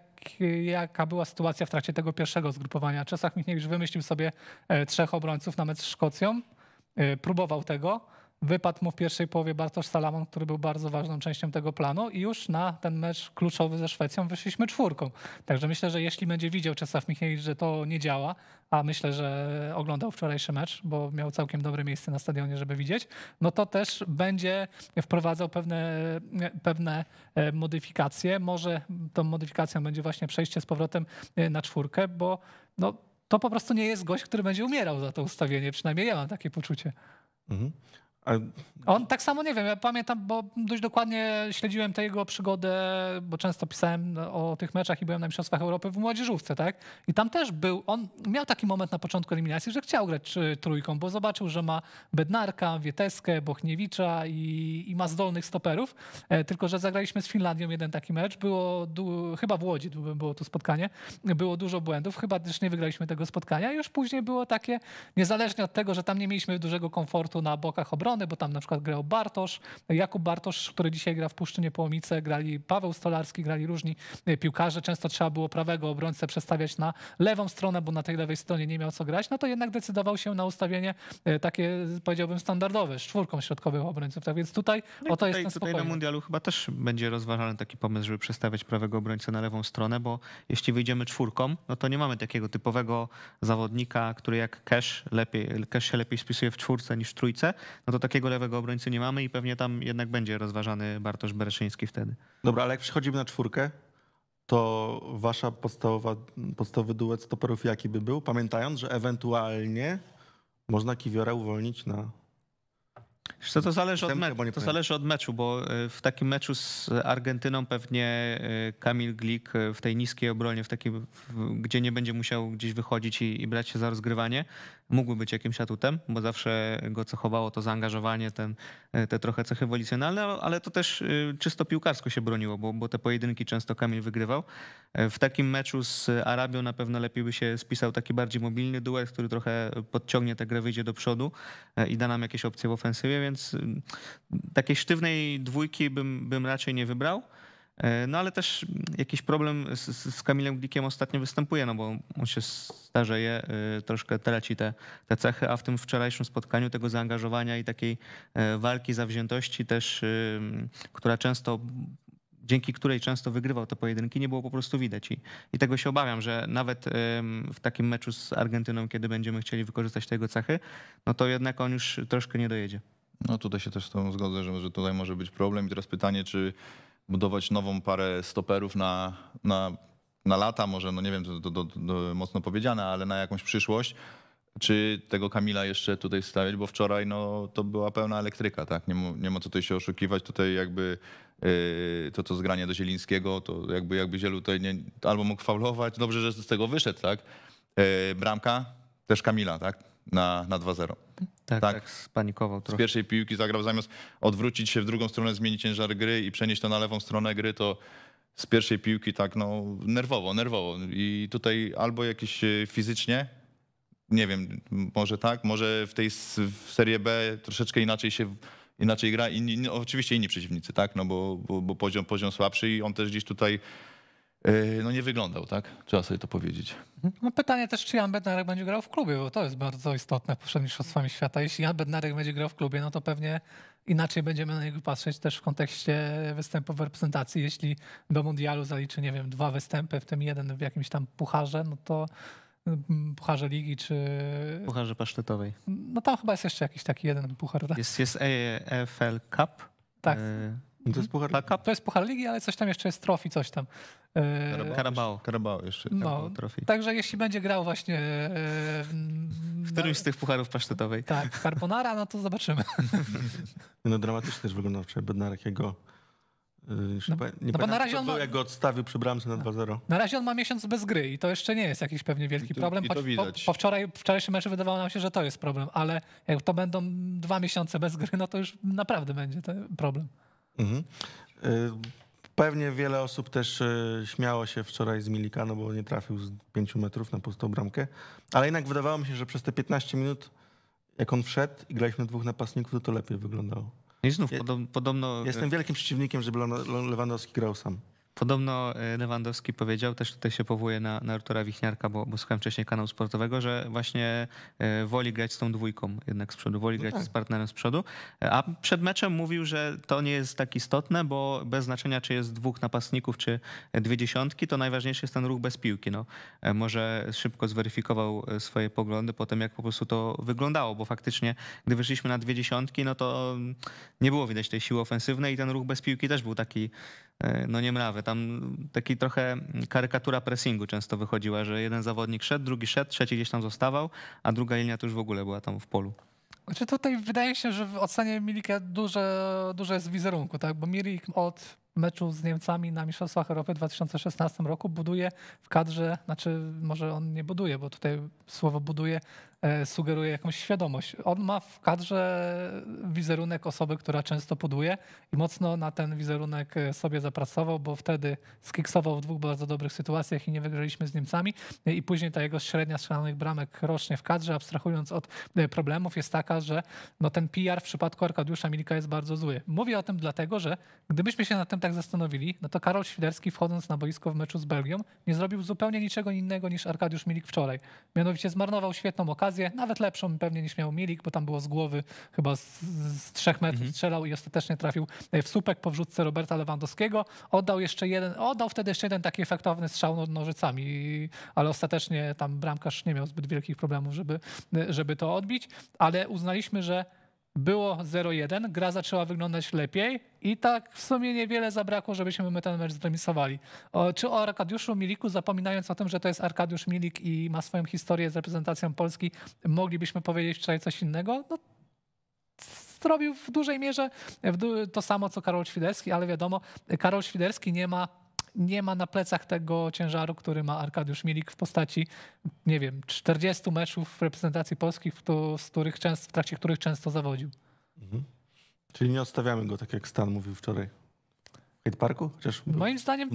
[SPEAKER 3] jaka była sytuacja w trakcie tego pierwszego zgrupowania. Czesław Miniewicz wymyślił sobie e, trzech obrońców na mecz z Szkocją, próbował tego, Wypadł mu w pierwszej połowie Bartosz Salamon, który był bardzo ważną częścią tego planu i już na ten mecz kluczowy ze Szwecją wyszliśmy czwórką. Także myślę, że jeśli będzie widział Czesław Michniewicz, że to nie działa, a myślę, że oglądał wczorajszy mecz, bo miał całkiem dobre miejsce na stadionie, żeby widzieć, no to też będzie wprowadzał pewne, pewne e, modyfikacje. Może tą modyfikacją będzie właśnie przejście z powrotem e, na czwórkę, bo no, to po prostu nie jest gość, który będzie umierał za to ustawienie. Przynajmniej ja mam takie poczucie. Mhm. On tak samo nie wiem, ja pamiętam, bo dość dokładnie śledziłem tę jego przygodę, bo często pisałem o tych meczach i byłem na Mistrzostwach Europy w młodzieżówce, tak? I tam też był, on miał taki moment na początku eliminacji, że chciał grać y, trójką, bo zobaczył, że ma Bednarka, Wieteskę, Bochniewicza i, i ma zdolnych stoperów, e, tylko że zagraliśmy z Finlandią jeden taki mecz, było, du, chyba w Łodzi było tu spotkanie, było dużo błędów, chyba też nie wygraliśmy tego spotkania i już później było takie, niezależnie od tego, że tam nie mieliśmy dużego komfortu na bokach obrony, bo tam na przykład grał Bartosz, no Jakub Bartosz, który dzisiaj gra w Puszczynie Połomice, grali Paweł Stolarski, grali różni e, piłkarze. Często trzeba było prawego obrońcę przestawiać na lewą stronę, bo na tej lewej stronie nie miał co grać, no to jednak decydował się na ustawienie e, takie, powiedziałbym, standardowe, z czwórką środkowych obrońców. Tak więc tutaj no o to jest ten Tutaj na mundialu
[SPEAKER 4] chyba też będzie rozważany taki pomysł, żeby przestawiać prawego obrońcę na lewą stronę, bo jeśli wyjdziemy czwórką, no to nie mamy takiego typowego zawodnika, który jak Cash, lepiej, Cash się lepiej spisuje w czwórce niż w trójce, no to takiego lewego obrońcy nie mamy i pewnie tam jednak będzie rozważany Bartosz Bereszyński wtedy.
[SPEAKER 2] Dobra, ale jak przechodzimy na czwórkę, to wasza podstawowa, podstawowy duet stoperów jaki by był? Pamiętając, że ewentualnie można Kiwiora uwolnić na co, to, zależy od meczu, to
[SPEAKER 4] zależy od meczu, bo e, w takim meczu z Argentyną pewnie e, Kamil Glik e, w tej niskiej obronie, w takiej, gdzie nie będzie musiał gdzieś wychodzić i, i brać się za rozgrywanie, Mógłby być jakimś atutem, bo zawsze go cechowało to zaangażowanie, ten, e, te trochę cechy wolicjonalne, ale to też y, czysto piłkarsko się broniło, bo, bo te pojedynki często Kamil wygrywał. E, w takim meczu z Arabią na pewno lepiej by się spisał taki bardziej mobilny duet, który trochę podciągnie tę grę, wyjdzie do przodu e, i da nam jakieś opcje w ofensywie, więc mm, takiej sztywnej dwójki bym, bym raczej nie wybrał. E, no ale też jakiś problem z, z Kamilem Glikiem ostatnio występuje, no bo on się starzeje, e, troszkę traci te, te cechy, a w tym wczorajszym spotkaniu tego zaangażowania i takiej e, walki, zawziętości też, która często dzięki której często wygrywał te pojedynki, nie było po prostu widać. I, i tego się obawiam, że nawet w takim meczu z Argentyną, kiedy będziemy chcieli wykorzystać te jego cechy, no to
[SPEAKER 1] jednak on już troszkę nie dojedzie. No tutaj się też z tą zgodzę, że, że tutaj może być problem. I teraz pytanie, czy budować nową parę stoperów na, na, na lata, może, no nie wiem, to, to, to, to mocno powiedziane, ale na jakąś przyszłość. Czy tego Kamila jeszcze tutaj stawiać, bo wczoraj no, to była pełna elektryka, tak? Nie, nie ma co tutaj się oszukiwać. Tutaj jakby yy, to, co zgranie do Zielińskiego, to jakby, jakby Zielu tutaj nie, albo mógł faulować. Dobrze, że z tego wyszedł, tak? Yy, bramka też Kamila, tak? Na, na 2-0.
[SPEAKER 4] Tak, tak, tak spanikował trochę. Z
[SPEAKER 1] pierwszej piłki zagrał zamiast odwrócić się w drugą stronę, zmienić ciężar gry i przenieść to na lewą stronę gry, to z pierwszej piłki tak no nerwowo, nerwowo. I tutaj albo jakieś e, fizycznie, nie wiem, może tak, może w tej w Serie B troszeczkę inaczej się inaczej gra, inni, no, oczywiście inni przeciwnicy, tak, no bo, bo, bo poziom, poziom słabszy i on też gdzieś tutaj Yy, no nie wyglądał, tak? Trzeba sobie to
[SPEAKER 2] powiedzieć.
[SPEAKER 3] Mhm. No pytanie też, czy Jan Bednarek będzie grał w klubie, bo to jest bardzo istotne w poprzednich mistrzostwami świata. Jeśli Jan Bednarek będzie grał w klubie, no to pewnie inaczej będziemy na niego patrzeć też w kontekście występów w reprezentacji. Jeśli do mundialu zaliczy, nie wiem, dwa występy, w tym jeden w jakimś tam pucharze, no to mm, Pucharze Ligi czy...
[SPEAKER 4] Pucharze Pasztetowej.
[SPEAKER 3] No tam chyba jest jeszcze jakiś taki jeden puchar. Tak? Jest, jest EFL Cup. Tak. Y, no to jest Puchar Ligi? Tak, to jest Puchar Ligi, ale coś tam jeszcze jest trofi, coś tam. E, Karabao. Karabao jeszcze. No, trofi. Także jeśli będzie grał właśnie... E, w którymś z tych pucharów pasztetowej. Tak, Carbonara, no to zobaczymy.
[SPEAKER 2] No dramatycznie też wyglądał wczoraj Bednarek, jego... E, no, nie no pamiętam, na razie on ma... jak go odstawił przy bramce na 2-0. No.
[SPEAKER 3] Na razie on ma miesiąc bez gry i to jeszcze nie jest jakiś pewnie wielki I to, problem. I to po, po, wczoraj, wczorajszym meczu wydawało nam się, że to jest problem, ale jak to będą dwa miesiące bez gry, no to już naprawdę będzie problem. Mhm.
[SPEAKER 2] Y, pewnie wiele osób też y, śmiało się wczoraj z Milika, no bo nie trafił z 5 metrów na pustą bramkę, ale jednak wydawało mi się, że przez te 15 minut, jak on wszedł i graliśmy dwóch napastników, to to lepiej wyglądało.
[SPEAKER 4] I znów podobno... Jestem y,
[SPEAKER 2] wielkim przeciwnikiem, żeby
[SPEAKER 4] Lewandowski grał sam. Podobno e, Lewandowski powiedział, też tutaj się powołuje na, na Artura Wichniarka, bo, bo słuchałem wcześniej kanału sportowego, że właśnie e, woli grać z tą dwójką jednak z przodu, woli no grać tak. z partnerem z przodu, e, a przed meczem mówił, że to nie jest tak istotne, bo bez znaczenia czy jest dwóch napastników, czy dwie dziesiątki, to najważniejszy jest ten ruch bez piłki. No, może szybko zweryfikował swoje poglądy po tym, jak po prostu to wyglądało, bo faktycznie gdy wyszliśmy na dwie dziesiątki, no to mm, nie było widać tej siły ofensywnej i ten ruch bez piłki też był taki E, no nie mrawy. Tam taki trochę karykatura pressingu często wychodziła, że jeden zawodnik szedł, drugi szedł, trzeci gdzieś tam zostawał, a druga linia to już w ogóle była tam w polu.
[SPEAKER 3] Znaczy tutaj wydaje się, że w ocenie Milika dużo, duże jest wizerunku, tak? Bo Milik od meczu z Niemcami na Mistrzostwach Europy w 2016 roku buduje w kadrze, znaczy może on nie buduje, bo tutaj słowo buduje E, sugeruje jakąś świadomość. On ma w kadrze wizerunek osoby, która często poduje i mocno na ten wizerunek e, sobie zapracował, bo wtedy skiksował w dwóch bardzo dobrych sytuacjach i nie wygraliśmy z Niemcami. E, I później ta jego średnia strzelanych bramek rocznie w kadrze, abstrahując od problemów, jest taka, że no ten PR w przypadku Arkadiusza Milika jest bardzo zły. Mówię o tym dlatego, że gdybyśmy się nad tym tak zastanowili, no to Karol Świderski wchodząc na boisko w meczu z Belgią nie zrobił zupełnie niczego innego niż Arkadiusz Milik wczoraj. Mianowicie zmarnował świetną okazję, okazję, nawet lepszą pewnie niż miał Milik, bo tam było z głowy chyba z, z trzech metrów mhm. strzelał i ostatecznie trafił e, w słupek po wrzutce Roberta Lewandowskiego. Oddał jeszcze jeden, oddał wtedy jeszcze jeden taki efektowny strzał nożycami, ale ostatecznie tam bramkarz nie miał zbyt wielkich problemów, żeby, e, żeby to odbić, ale uznaliśmy, że było 0-1, gra zaczęła wyglądać lepiej i tak w sumie niewiele zabrakło, żebyśmy my ten mecz zremisowali. O, czy o Arkadiuszu Miliku, zapominając o tym, że to jest Arkadiusz Milik i ma swoją historię z reprezentacją Polski, moglibyśmy powiedzieć wczoraj coś innego? No, zrobił w dużej mierze to samo, co Karol Świderski, ale wiadomo, Karol Świderski nie ma nie ma na plecach tego ciężaru, który ma Arkadiusz Milik w postaci, nie wiem, 40 meczów w reprezentacji polskich, z których często, w trakcie których często zawodził. Mhm.
[SPEAKER 2] Czyli nie odstawiamy go, tak jak Stan mówił wczoraj. Hyde Parku? Chociaż
[SPEAKER 3] Moim zdaniem,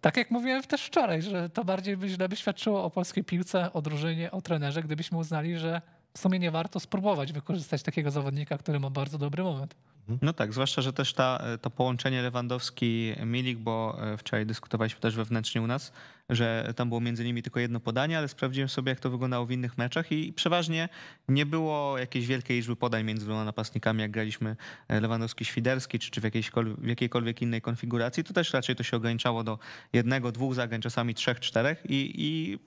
[SPEAKER 3] tak jak mówiłem też wczoraj, że to bardziej by źle by świadczyło o polskiej piłce, o drużynie, o trenerze, gdybyśmy uznali, że w sumie nie warto spróbować wykorzystać takiego zawodnika, który ma bardzo dobry moment.
[SPEAKER 4] Mhm. No tak, zwłaszcza, że też ta, to połączenie Lewandowski-Milik, bo e, wczoraj dyskutowaliśmy też wewnętrznie u nas, że tam było między nimi tylko jedno podanie, ale sprawdziłem sobie, jak to wyglądało w innych meczach i przeważnie nie było jakiejś wielkiej liczby podań między dwoma napastnikami, jak graliśmy e, Lewandowski-Świderski czy, czy w, w, jakiejkolwiek innej konfiguracji. To też raczej to się ograniczało do jednego, dwóch zagrań, czasami trzech, czterech i, i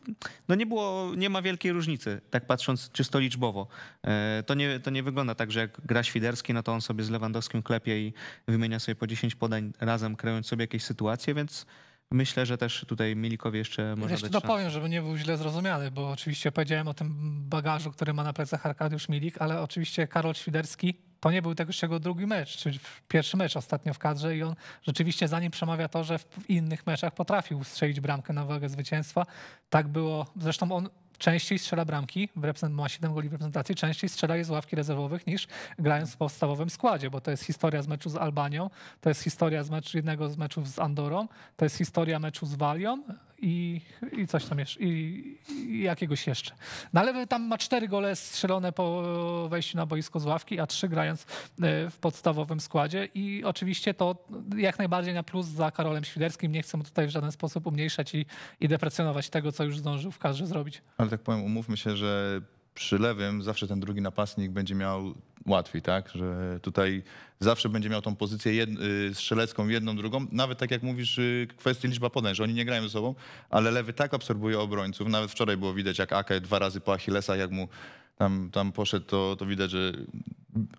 [SPEAKER 4] no nie było, nie ma wielkiej różnicy, tak patrząc czysto liczbowo. E, to nie, to nie wygląda tak, że jak gra Świderski, no to on sobie z Lewandowskim klepie i wymienia sobie po 10 podań razem, kreując sobie jakieś sytuacje, więc Myślę, że też tutaj Milikowie jeszcze może Jeszcze dopowiem,
[SPEAKER 3] żeby nie był źle zrozumiany, bo oczywiście powiedziałem o tym bagażu, który ma na plecach Arkadiusz Milik, ale oczywiście Karol Świderski to nie był też jego drugi mecz, czyli pierwszy mecz ostatnio w kadrze i on rzeczywiście za nim przemawia to, że w innych meczach potrafił strzelić bramkę na wagę zwycięstwa. Tak było, zresztą on częściej strzela bramki, ma 7 goli w reprezentacji, częściej strzela je z ławki rezerwowych niż grając w podstawowym składzie, bo to jest historia z meczu z Albanią, to jest historia z meczu, jednego z meczów z Andorą, to jest historia meczu z Walią i, i coś tam jeszcze, i, i jakiegoś jeszcze. No ale tam ma cztery gole strzelone po wejściu na boisko z ławki, a trzy grając e, w podstawowym składzie i oczywiście to jak najbardziej na plus za Karolem Świderskim, nie chcę mu tutaj w żaden sposób umniejszać i, i deprecjonować tego, co już zdążył w kadrze zrobić
[SPEAKER 1] tak powiem, umówmy się, że przy lewym zawsze ten drugi napastnik będzie miał łatwiej, tak? Że tutaj zawsze będzie miał tą pozycję jed, y, strzelecką jedną, drugą. Nawet tak jak mówisz, y, kwestia liczba podań, że oni nie grają ze sobą, ale lewy tak absorbuje obrońców. Nawet wczoraj było widać, jak Ake dwa razy po Achillesa, jak mu tam, tam poszedł, to, to widać, że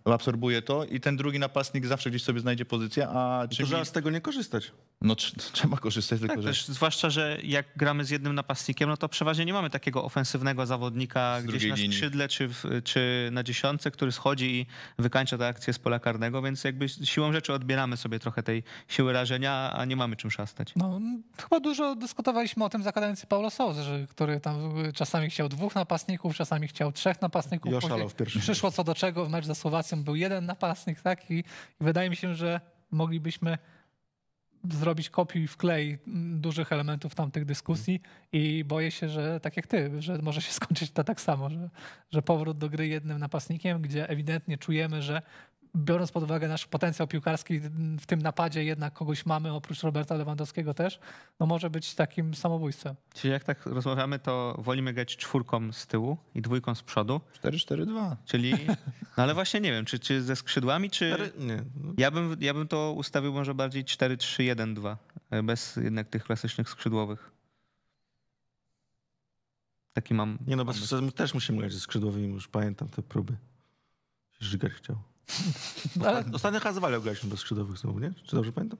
[SPEAKER 1] absorbuje to i ten drugi napastnik zawsze gdzieś sobie znajdzie pozycję, a czy Trzeba z tego nie korzystać. No trzeba korzystać. Tak, tylko,
[SPEAKER 4] że... zwłaszcza, że jak gramy z jednym napastnikiem, no to przeważnie nie mamy takiego ofensywnego zawodnika z gdzieś na skrzydle czy, w, czy na dziesiątce, który schodzi i wykańcza tę akcję z pola karnego, więc jakby siłą rzeczy odbieramy sobie trochę tej siły rażenia, a nie mamy czym szastać.
[SPEAKER 3] No, chyba dużo dyskutowaliśmy o tym za kadencji Paulo Sousa, który tam y, czasami chciał dwóch napastników, czasami chciał trzech napastników. I oszalał w pierwszym. Przyszło co do czego, w mecz zasłonił Słowacją był jeden napastnik, tak? I, wydaje mi się, że moglibyśmy zrobić kopiuj i wklej dużych elementów tamtych dyskusji i boję się, że tak jak ty, że może się skończyć to tak samo, że, że powrót do gry jednym napastnikiem, gdzie ewidentnie czujemy, że biorąc pod uwagę nasz potencjał piłkarski, w tym napadzie jednak kogoś mamy, oprócz Roberta Lewandowskiego też, no może być takim samobójstwem.
[SPEAKER 4] Czyli jak tak rozmawiamy, to wolimy grać czwórką z tyłu i dwójką z przodu.
[SPEAKER 1] 4-4-2.
[SPEAKER 4] Czyli, no ale właśnie nie wiem, czy, czy ze skrzydłami, czy... nie. Ja, bym, ja bym to ustawił może bardziej 4-3-1-2, e, bez jednak tych klasycznych skrzydłowych.
[SPEAKER 2] Taki mam... Nie no, bo też musimy grać ze skrzydłowymi, już pamiętam te próby. Żygar chciał. No, ostatnio Hazewalią graliśmy bez skrzydłowych znowu, nie? Czy dobrze pamiętam?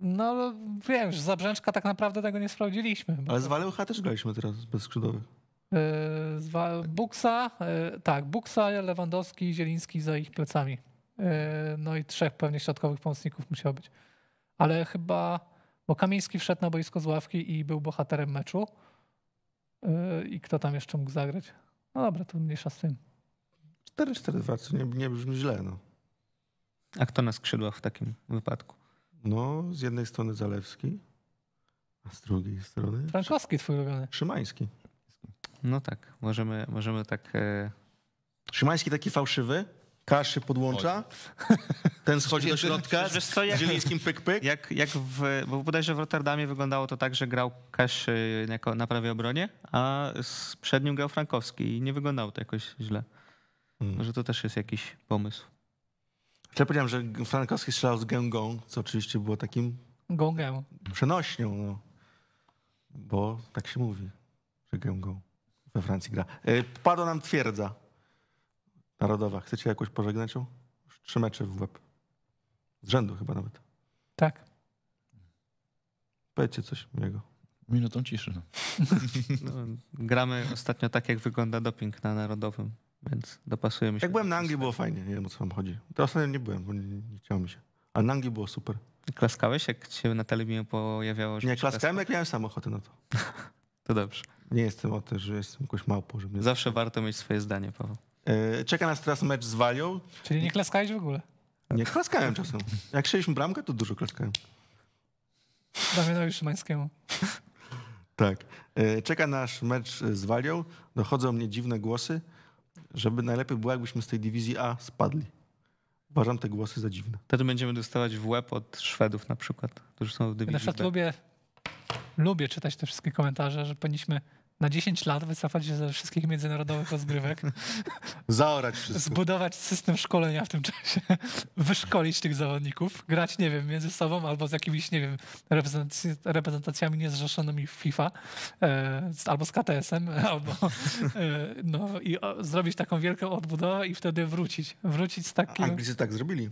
[SPEAKER 3] No wiem, że Zabrzęczka tak naprawdę tego nie sprawdziliśmy. Ale z Waleucha
[SPEAKER 2] też graliśmy teraz bez skrzydłowych.
[SPEAKER 3] E, z Buksa, e, tak, Buksa, Lewandowski Zieliński za ich plecami. E, no i trzech pewnie środkowych pomocników musiało być. Ale chyba, bo Kamiński wszedł na boisko z ławki i był bohaterem meczu. I kto tam jeszcze mógł zagrać? No dobra, to mniejsza z tym.
[SPEAKER 2] 4-4-2, co nie, nie brzmi źle. No. A kto na skrzydłach w takim wypadku? No, z jednej strony Zalewski, a z drugiej strony... Frankowski twój ulubiony. Szymański.
[SPEAKER 4] No tak, możemy, możemy tak... E... Szymański taki fałszywy,
[SPEAKER 2] Kaszy podłącza, Oj.
[SPEAKER 4] ten schodzi do środka, Wiesz co, jak, z Zielińskim pyk pyk. Jak, jak w, bo bodajże w Rotterdamie wyglądało to tak, że grał Kaszy e, na prawej obronie, a z przednim grał Frankowski i nie wyglądało to jakoś źle. Hmm. Że to też jest jakiś
[SPEAKER 2] pomysł. Chciałem powiedziałem, że Frankowski strzelał z gęgą, co oczywiście było takim... Gągę. Przenośnią, no. Bo tak się mówi, że gęgą we Francji gra. Y, Padła nam twierdza narodowa. Chcecie jakoś pożegnać ją? Trzy mecze w łeb. Z rzędu chyba nawet. Tak. Powiedzcie coś miłego. Minutą ciszy. No,
[SPEAKER 4] gramy ostatnio tak, jak wygląda doping na narodowym. Więc dopasujemy się.
[SPEAKER 2] Jak byłem na Anglii, było fajnie. Nie wiem, o co wam chodzi. To nie byłem, bo nie, nie chciało mi się. Ale na Anglii było super. Klaskałeś, jak się na telewizji pojawiało? Że nie, klaskałem, jak miałem sam ochotę na no to. to dobrze. Nie jestem
[SPEAKER 4] o tym, że jestem jakoś małpą. Żeby Zawsze warto mieć swoje zdanie, Paweł.
[SPEAKER 2] E, czeka nas teraz mecz z Walią.
[SPEAKER 3] Czyli nie klaskałeś w ogóle?
[SPEAKER 2] Nie, klaskałem czasem. Jak szliśmy bramkę, to dużo klaskałem.
[SPEAKER 3] Damianowi Szymańskiemu.
[SPEAKER 2] tak. E, czeka nasz mecz z Walią. Dochodzą mnie dziwne głosy żeby najlepiej było, jakbyśmy z tej dywizji A spadli. Uważam te głosy za dziwne.
[SPEAKER 4] Wtedy będziemy dostawać w łeb od Szwedów na przykład, którzy są w dywizji Na przykład lubię,
[SPEAKER 3] lubię czytać te wszystkie komentarze, że powinniśmy na 10 lat wycofać się ze wszystkich międzynarodowych rozgrywek. Zaorać wszystko. Zbudować system szkolenia w tym czasie. Wyszkolić tych zawodników. Grać, nie wiem, między sobą albo z jakimiś, nie wiem, reprezentacjami niezrzeszonymi w FIFA. E, albo z KTS-em. Albo, e, no i zrobić taką wielką odbudowę i wtedy wrócić. Wrócić z takim... Anglicy
[SPEAKER 2] tak zrobili.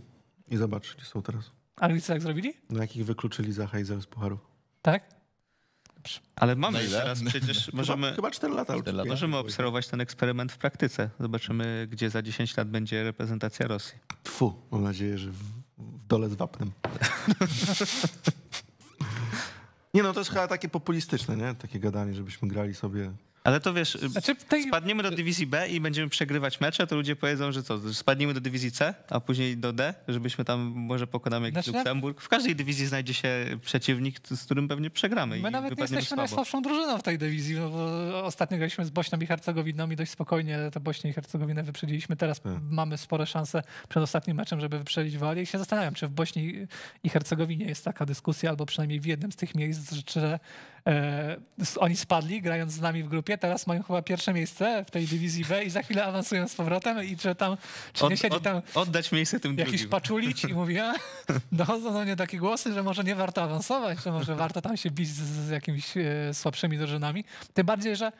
[SPEAKER 2] I zobacz, gdzie są teraz.
[SPEAKER 3] Anglicy tak zrobili?
[SPEAKER 2] No jakich wykluczyli Zacha z pucharu. Tak? Ale mamy no teraz przecież możemy, chyba, chyba
[SPEAKER 4] 4 lata, 4 lata. możemy obserwować ten eksperyment w praktyce. Zobaczymy, gdzie za 10 lat będzie reprezentacja
[SPEAKER 2] Rosji. Tfu, mam nadzieję, że w dole z wapnem. nie no, to jest chyba takie populistyczne, nie? Takie gadanie, żebyśmy grali sobie ale
[SPEAKER 4] to wiesz, znaczy, tej... spadniemy do dywizji B i będziemy przegrywać mecze, to ludzie powiedzą, że co, spadniemy do dywizji C, a później do D, żebyśmy tam może pokonamy jakiś znaczy, Luksemburg. W każdej dywizji znajdzie się przeciwnik, z którym pewnie przegramy. My nawet nie jesteśmy słabo. najsłabszą
[SPEAKER 3] drużyną w tej dywizji, no bo ostatnio graliśmy z Bośnią i Hercegowiną i dość spokojnie tę Bośnię i Hercegowinę wyprzedziliśmy. Teraz hmm. mamy spore szanse przed ostatnim meczem, żeby wyprzedzić Walię i się zastanawiam, czy w Bośni i Hercegowinie jest taka dyskusja, albo przynajmniej w jednym z tych miejsc, że E, oni spadli grając z nami w grupie, teraz mają chyba pierwsze miejsce w tej dywizji B i za chwilę awansują z powrotem i czy tam, czy nie siedzi tam od, oddać miejsce tym jakiś drugim. paczulić i mówi, dochodzą no, do mnie takie głosy, że może nie warto awansować, że może warto tam się bić z, z jakimiś e, słabszymi drużynami, tym bardziej, że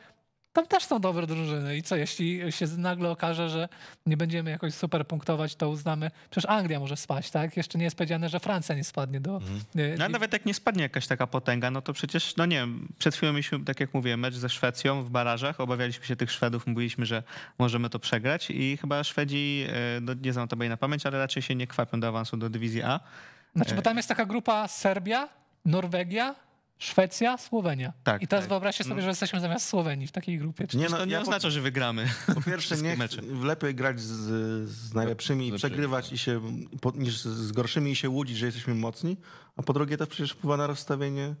[SPEAKER 3] tam też są dobre drużyny i co, jeśli się nagle okaże, że nie będziemy jakoś super punktować, to uznamy, przecież Anglia może spaść, tak? Jeszcze nie jest powiedziane, że Francja nie spadnie do... Mhm. E, no, a
[SPEAKER 4] nawet jak nie spadnie jakaś taka potęga, no to przecież, no nie wiem, przed chwilą mieliśmy, tak jak mówiłem, mecz ze Szwecją w barażach, obawialiśmy się tych Szwedów, mówiliśmy, że możemy to przegrać i chyba Szwedzi, e, no, nie znam tabeli na pamięć, ale raczej się nie kwapią do awansu do dywizji A. Znaczy, bo e,
[SPEAKER 3] tam jest taka grupa Serbia, Norwegia, Szwecja, Słowenia.
[SPEAKER 2] Tak, I teraz tak. wyobraźcie sobie, no. że
[SPEAKER 3] jesteśmy zamiast Słowenii w takiej grupie. nie, no, to nie ja oznacza, po... że
[SPEAKER 2] wygramy. Po pierwsze, nie lepiej grać z, z najlepszymi i przegrywać i się, niż z gorszymi i się łudzić, że jesteśmy mocni. A po drugie, to przecież
[SPEAKER 3] wpływa na rozstawienie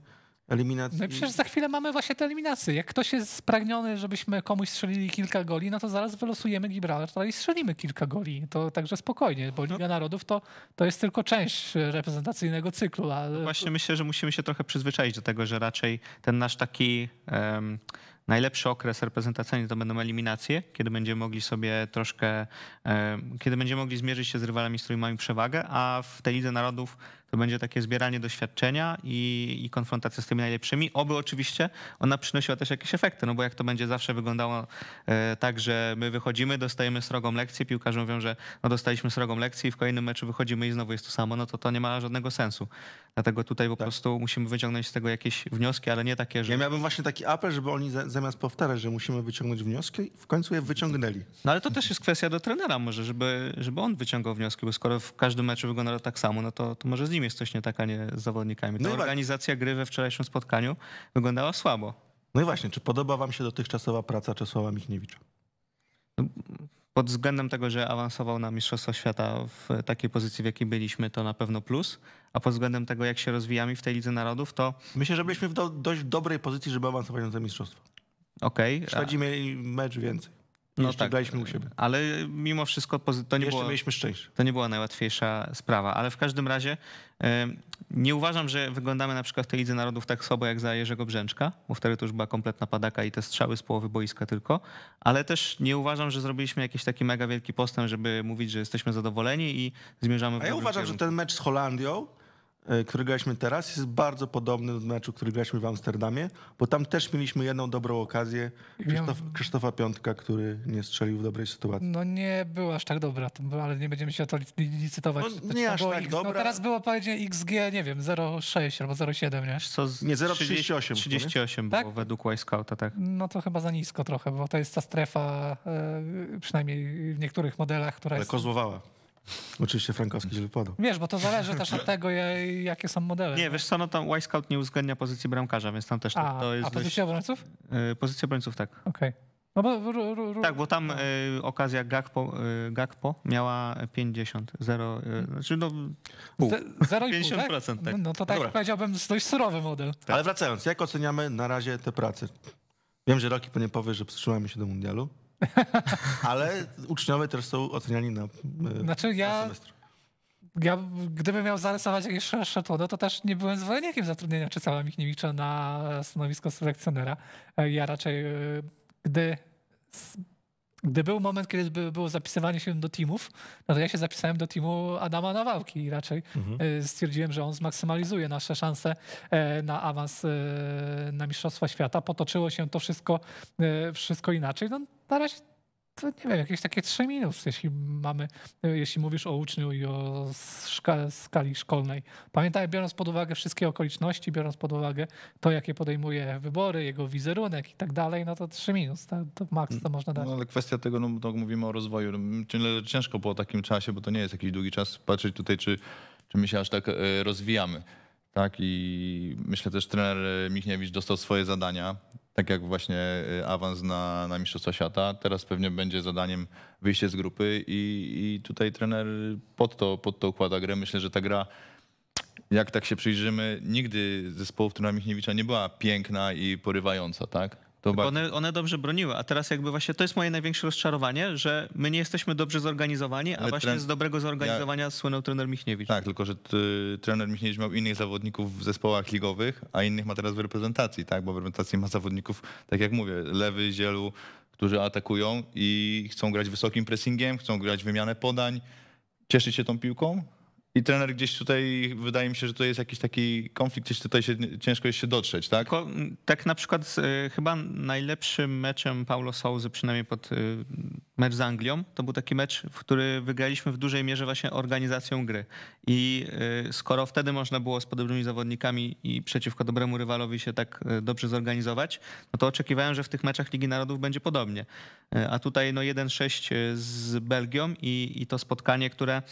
[SPEAKER 3] eliminacji. No i przecież za chwilę mamy właśnie te eliminacje. Jak ktoś jest spragniony, żebyśmy komuś strzelili kilka goli, no to zaraz wylosujemy Gibraltar i strzelimy kilka goli. To także spokojnie, bo no. Liga no. Narodów to, to jest tylko część reprezentacyjnego cyklu. No właśnie
[SPEAKER 4] myślę, że musimy się trochę przyzwyczaić do tego, że raczej ten nasz taki... Um, najlepszy okres reprezentacyjny to będą eliminacje, kiedy będziemy mogli sobie troszkę, kiedy będziemy mogli zmierzyć się z rywalami, z którymi mamy przewagę, a w tej Lidze Narodów to będzie takie zbieranie doświadczenia i, i konfrontacja z tymi najlepszymi. Oby oczywiście ona przynosiła też jakieś efekty, no bo jak to będzie zawsze wyglądało e, tak, że my wychodzimy, dostajemy srogą lekcję, piłkarze mówią, że no dostaliśmy srogą lekcję i w kolejnym meczu wychodzimy i znowu jest to samo, no to to nie ma żadnego sensu. Dlatego tutaj po tak. prostu musimy wyciągnąć z tego jakieś wnioski, ale nie takie, że... Ja miałbym właśnie taki apel, żeby oni zamiast powtarzać,
[SPEAKER 2] że musimy wyciągnąć wnioski, w końcu je wyciągnęli.
[SPEAKER 4] No ale to też jest kwestia do trenera może, żeby, żeby on wyciągał wnioski, bo skoro w każdym meczu wygląda tak samo, no to, to może z nim jest coś nie tak, a nie z zawodnikami. Ta no organizacja gry we wczorajszym spotkaniu wyglądała słabo. No i właśnie, czy podoba wam się dotychczasowa praca Czesława Michniewicza? No, pod względem tego, że awansował na mistrzostwo Świata w takiej pozycji, w jakiej byliśmy, to na pewno plus. A pod względem tego, jak się rozwijamy w
[SPEAKER 2] tej Lidze Narodów, to... Myślę, że byliśmy w do, dość dobrej pozycji, żeby awansować na mistrzostwo. Okej. Okay. Szwedzi mieli mecz więcej. No jeszcze tak, graliśmy u siebie. Ale mimo wszystko to nie, było, mieliśmy szczęście.
[SPEAKER 4] to nie była najłatwiejsza sprawa. Ale w każdym razie nie uważam, że wyglądamy na przykład w tej Lidze Narodów tak słabo jak za Jerzego Brzęczka, bo wtedy to już była kompletna padaka i te strzały z połowy boiska tylko. Ale też nie uważam, że zrobiliśmy jakiś taki mega wielki postęp, żeby mówić, że jesteśmy zadowoleni i zmierzamy w A ja uważam, kierunku. że
[SPEAKER 2] ten mecz z Holandią E, który graliśmy teraz, jest bardzo podobny do meczu, który graliśmy w Amsterdamie, bo tam też mieliśmy jedną dobrą okazję Krzysztof, Krzysztofa Piątka, który nie strzelił w dobrej sytuacji.
[SPEAKER 3] No nie była aż tak dobra, ale nie będziemy się o to licytować. No, nie aż tak X, no dobra. No teraz było powiedzmy XG, nie wiem, 0,6 albo 0,7, nie? Co z, nie, 0,38. 38
[SPEAKER 4] było tak? według Wisecout'a, tak.
[SPEAKER 3] No to chyba za nisko trochę, bo to jest ta strefa, e, przynajmniej w niektórych modelach, która ale jest... Ale
[SPEAKER 2] kozłowała. Oczywiście frankowski źle wypadł.
[SPEAKER 3] Wiesz, bo to zależy też od tego, jakie są modele. Nie, no. wiesz co,
[SPEAKER 4] no tam y Scout nie uwzględnia pozycji bramkarza, więc tam też a, to, jest... A pozycja dość... obrońców? Y, pozycja obrońców, tak. Okej. Okay. No bo, r, tak, bo tam no. y, okazja Gakpo, y, Gakpo miała
[SPEAKER 2] 50, 0, y, znaczy no, pół. Z, 0 50%. Pół, tak? tak? No to tak Dobra.
[SPEAKER 3] powiedziałbym dość surowy model.
[SPEAKER 2] Tak. Ale wracając, jak oceniamy na razie te prace? Wiem, że Roki pewnie powie, że przytrzymamy się do mundialu. Ale uczniowie też są oceniani na, e,
[SPEAKER 3] znaczy na ja, semestr. Ja, gdybym miał zarysować jakieś szatłodo, to też nie byłem zwolennikiem zatrudnienia Czesława Michniewicza na stanowisko selekcjonera. E, ja raczej, e, gdy gdy był moment, kiedy było zapisywanie się do teamów, no to ja się zapisałem do teamu Adama Nawałki i raczej mhm. stwierdziłem, że on zmaksymalizuje nasze szanse na awans na Mistrzostwa Świata. Potoczyło się to wszystko, wszystko inaczej. No, na razie to nie wiem, jakieś takie 3 minus, jeśli mamy, jeśli mówisz o uczniu i o szka, skali szkolnej. Pamiętaj, biorąc pod uwagę wszystkie okoliczności, biorąc pod uwagę to, jakie podejmuje wybory, jego wizerunek i tak dalej, no to 3 minus, to, tak? to maks to można dać. No ale
[SPEAKER 1] kwestia tego, no to mówimy o rozwoju. No, ciężko po takim czasie, bo to nie jest jakiś długi czas, patrzeć tutaj, czy, czy my się aż tak e, rozwijamy. Tak, i myślę też trener Michniewicz dostał swoje zadania tak jak właśnie y, awans na, na Mistrzostwa Świata. Teraz pewnie będzie zadaniem wyjście z grupy i, i tutaj trener pod to, pod to układa grę. Myślę, że ta gra, jak tak się przyjrzymy, nigdy zespołów Trona Michniewicza nie była piękna i porywająca, tak? Bardzo... One, one, dobrze
[SPEAKER 4] broniły, a teraz jakby właśnie to jest moje największe rozczarowanie, że
[SPEAKER 1] my nie jesteśmy dobrze zorganizowani, a Ale właśnie tren... z dobrego zorganizowania ja... słynął trener Michniewicz. Tak, tylko że ty, trener Michniewicz miał innych zawodników w zespołach ligowych, a innych ma teraz w reprezentacji, tak? Bo w reprezentacji ma zawodników, tak jak mówię, lewy, zielu, którzy atakują i chcą grać wysokim pressingiem, chcą grać wymianę podań, cieszyć się tą piłką, i trener gdzieś tutaj, wydaje mi się, że to jest jakiś taki konflikt, gdzieś tutaj się, ciężko jest się dotrzeć, tak? tak na przykład z, e, chyba najlepszym
[SPEAKER 4] meczem Paulo Souza, przynajmniej pod e, mecz z Anglią, to był taki mecz, w który wygraliśmy w dużej mierze właśnie organizacją gry. I e, skoro wtedy można było z podobnymi zawodnikami i przeciwko dobremu rywalowi się tak dobrze zorganizować, no to oczekiwałem, że w tych meczach Ligi Narodów będzie podobnie. A tutaj no 1-6 z Belgią i, i to spotkanie, które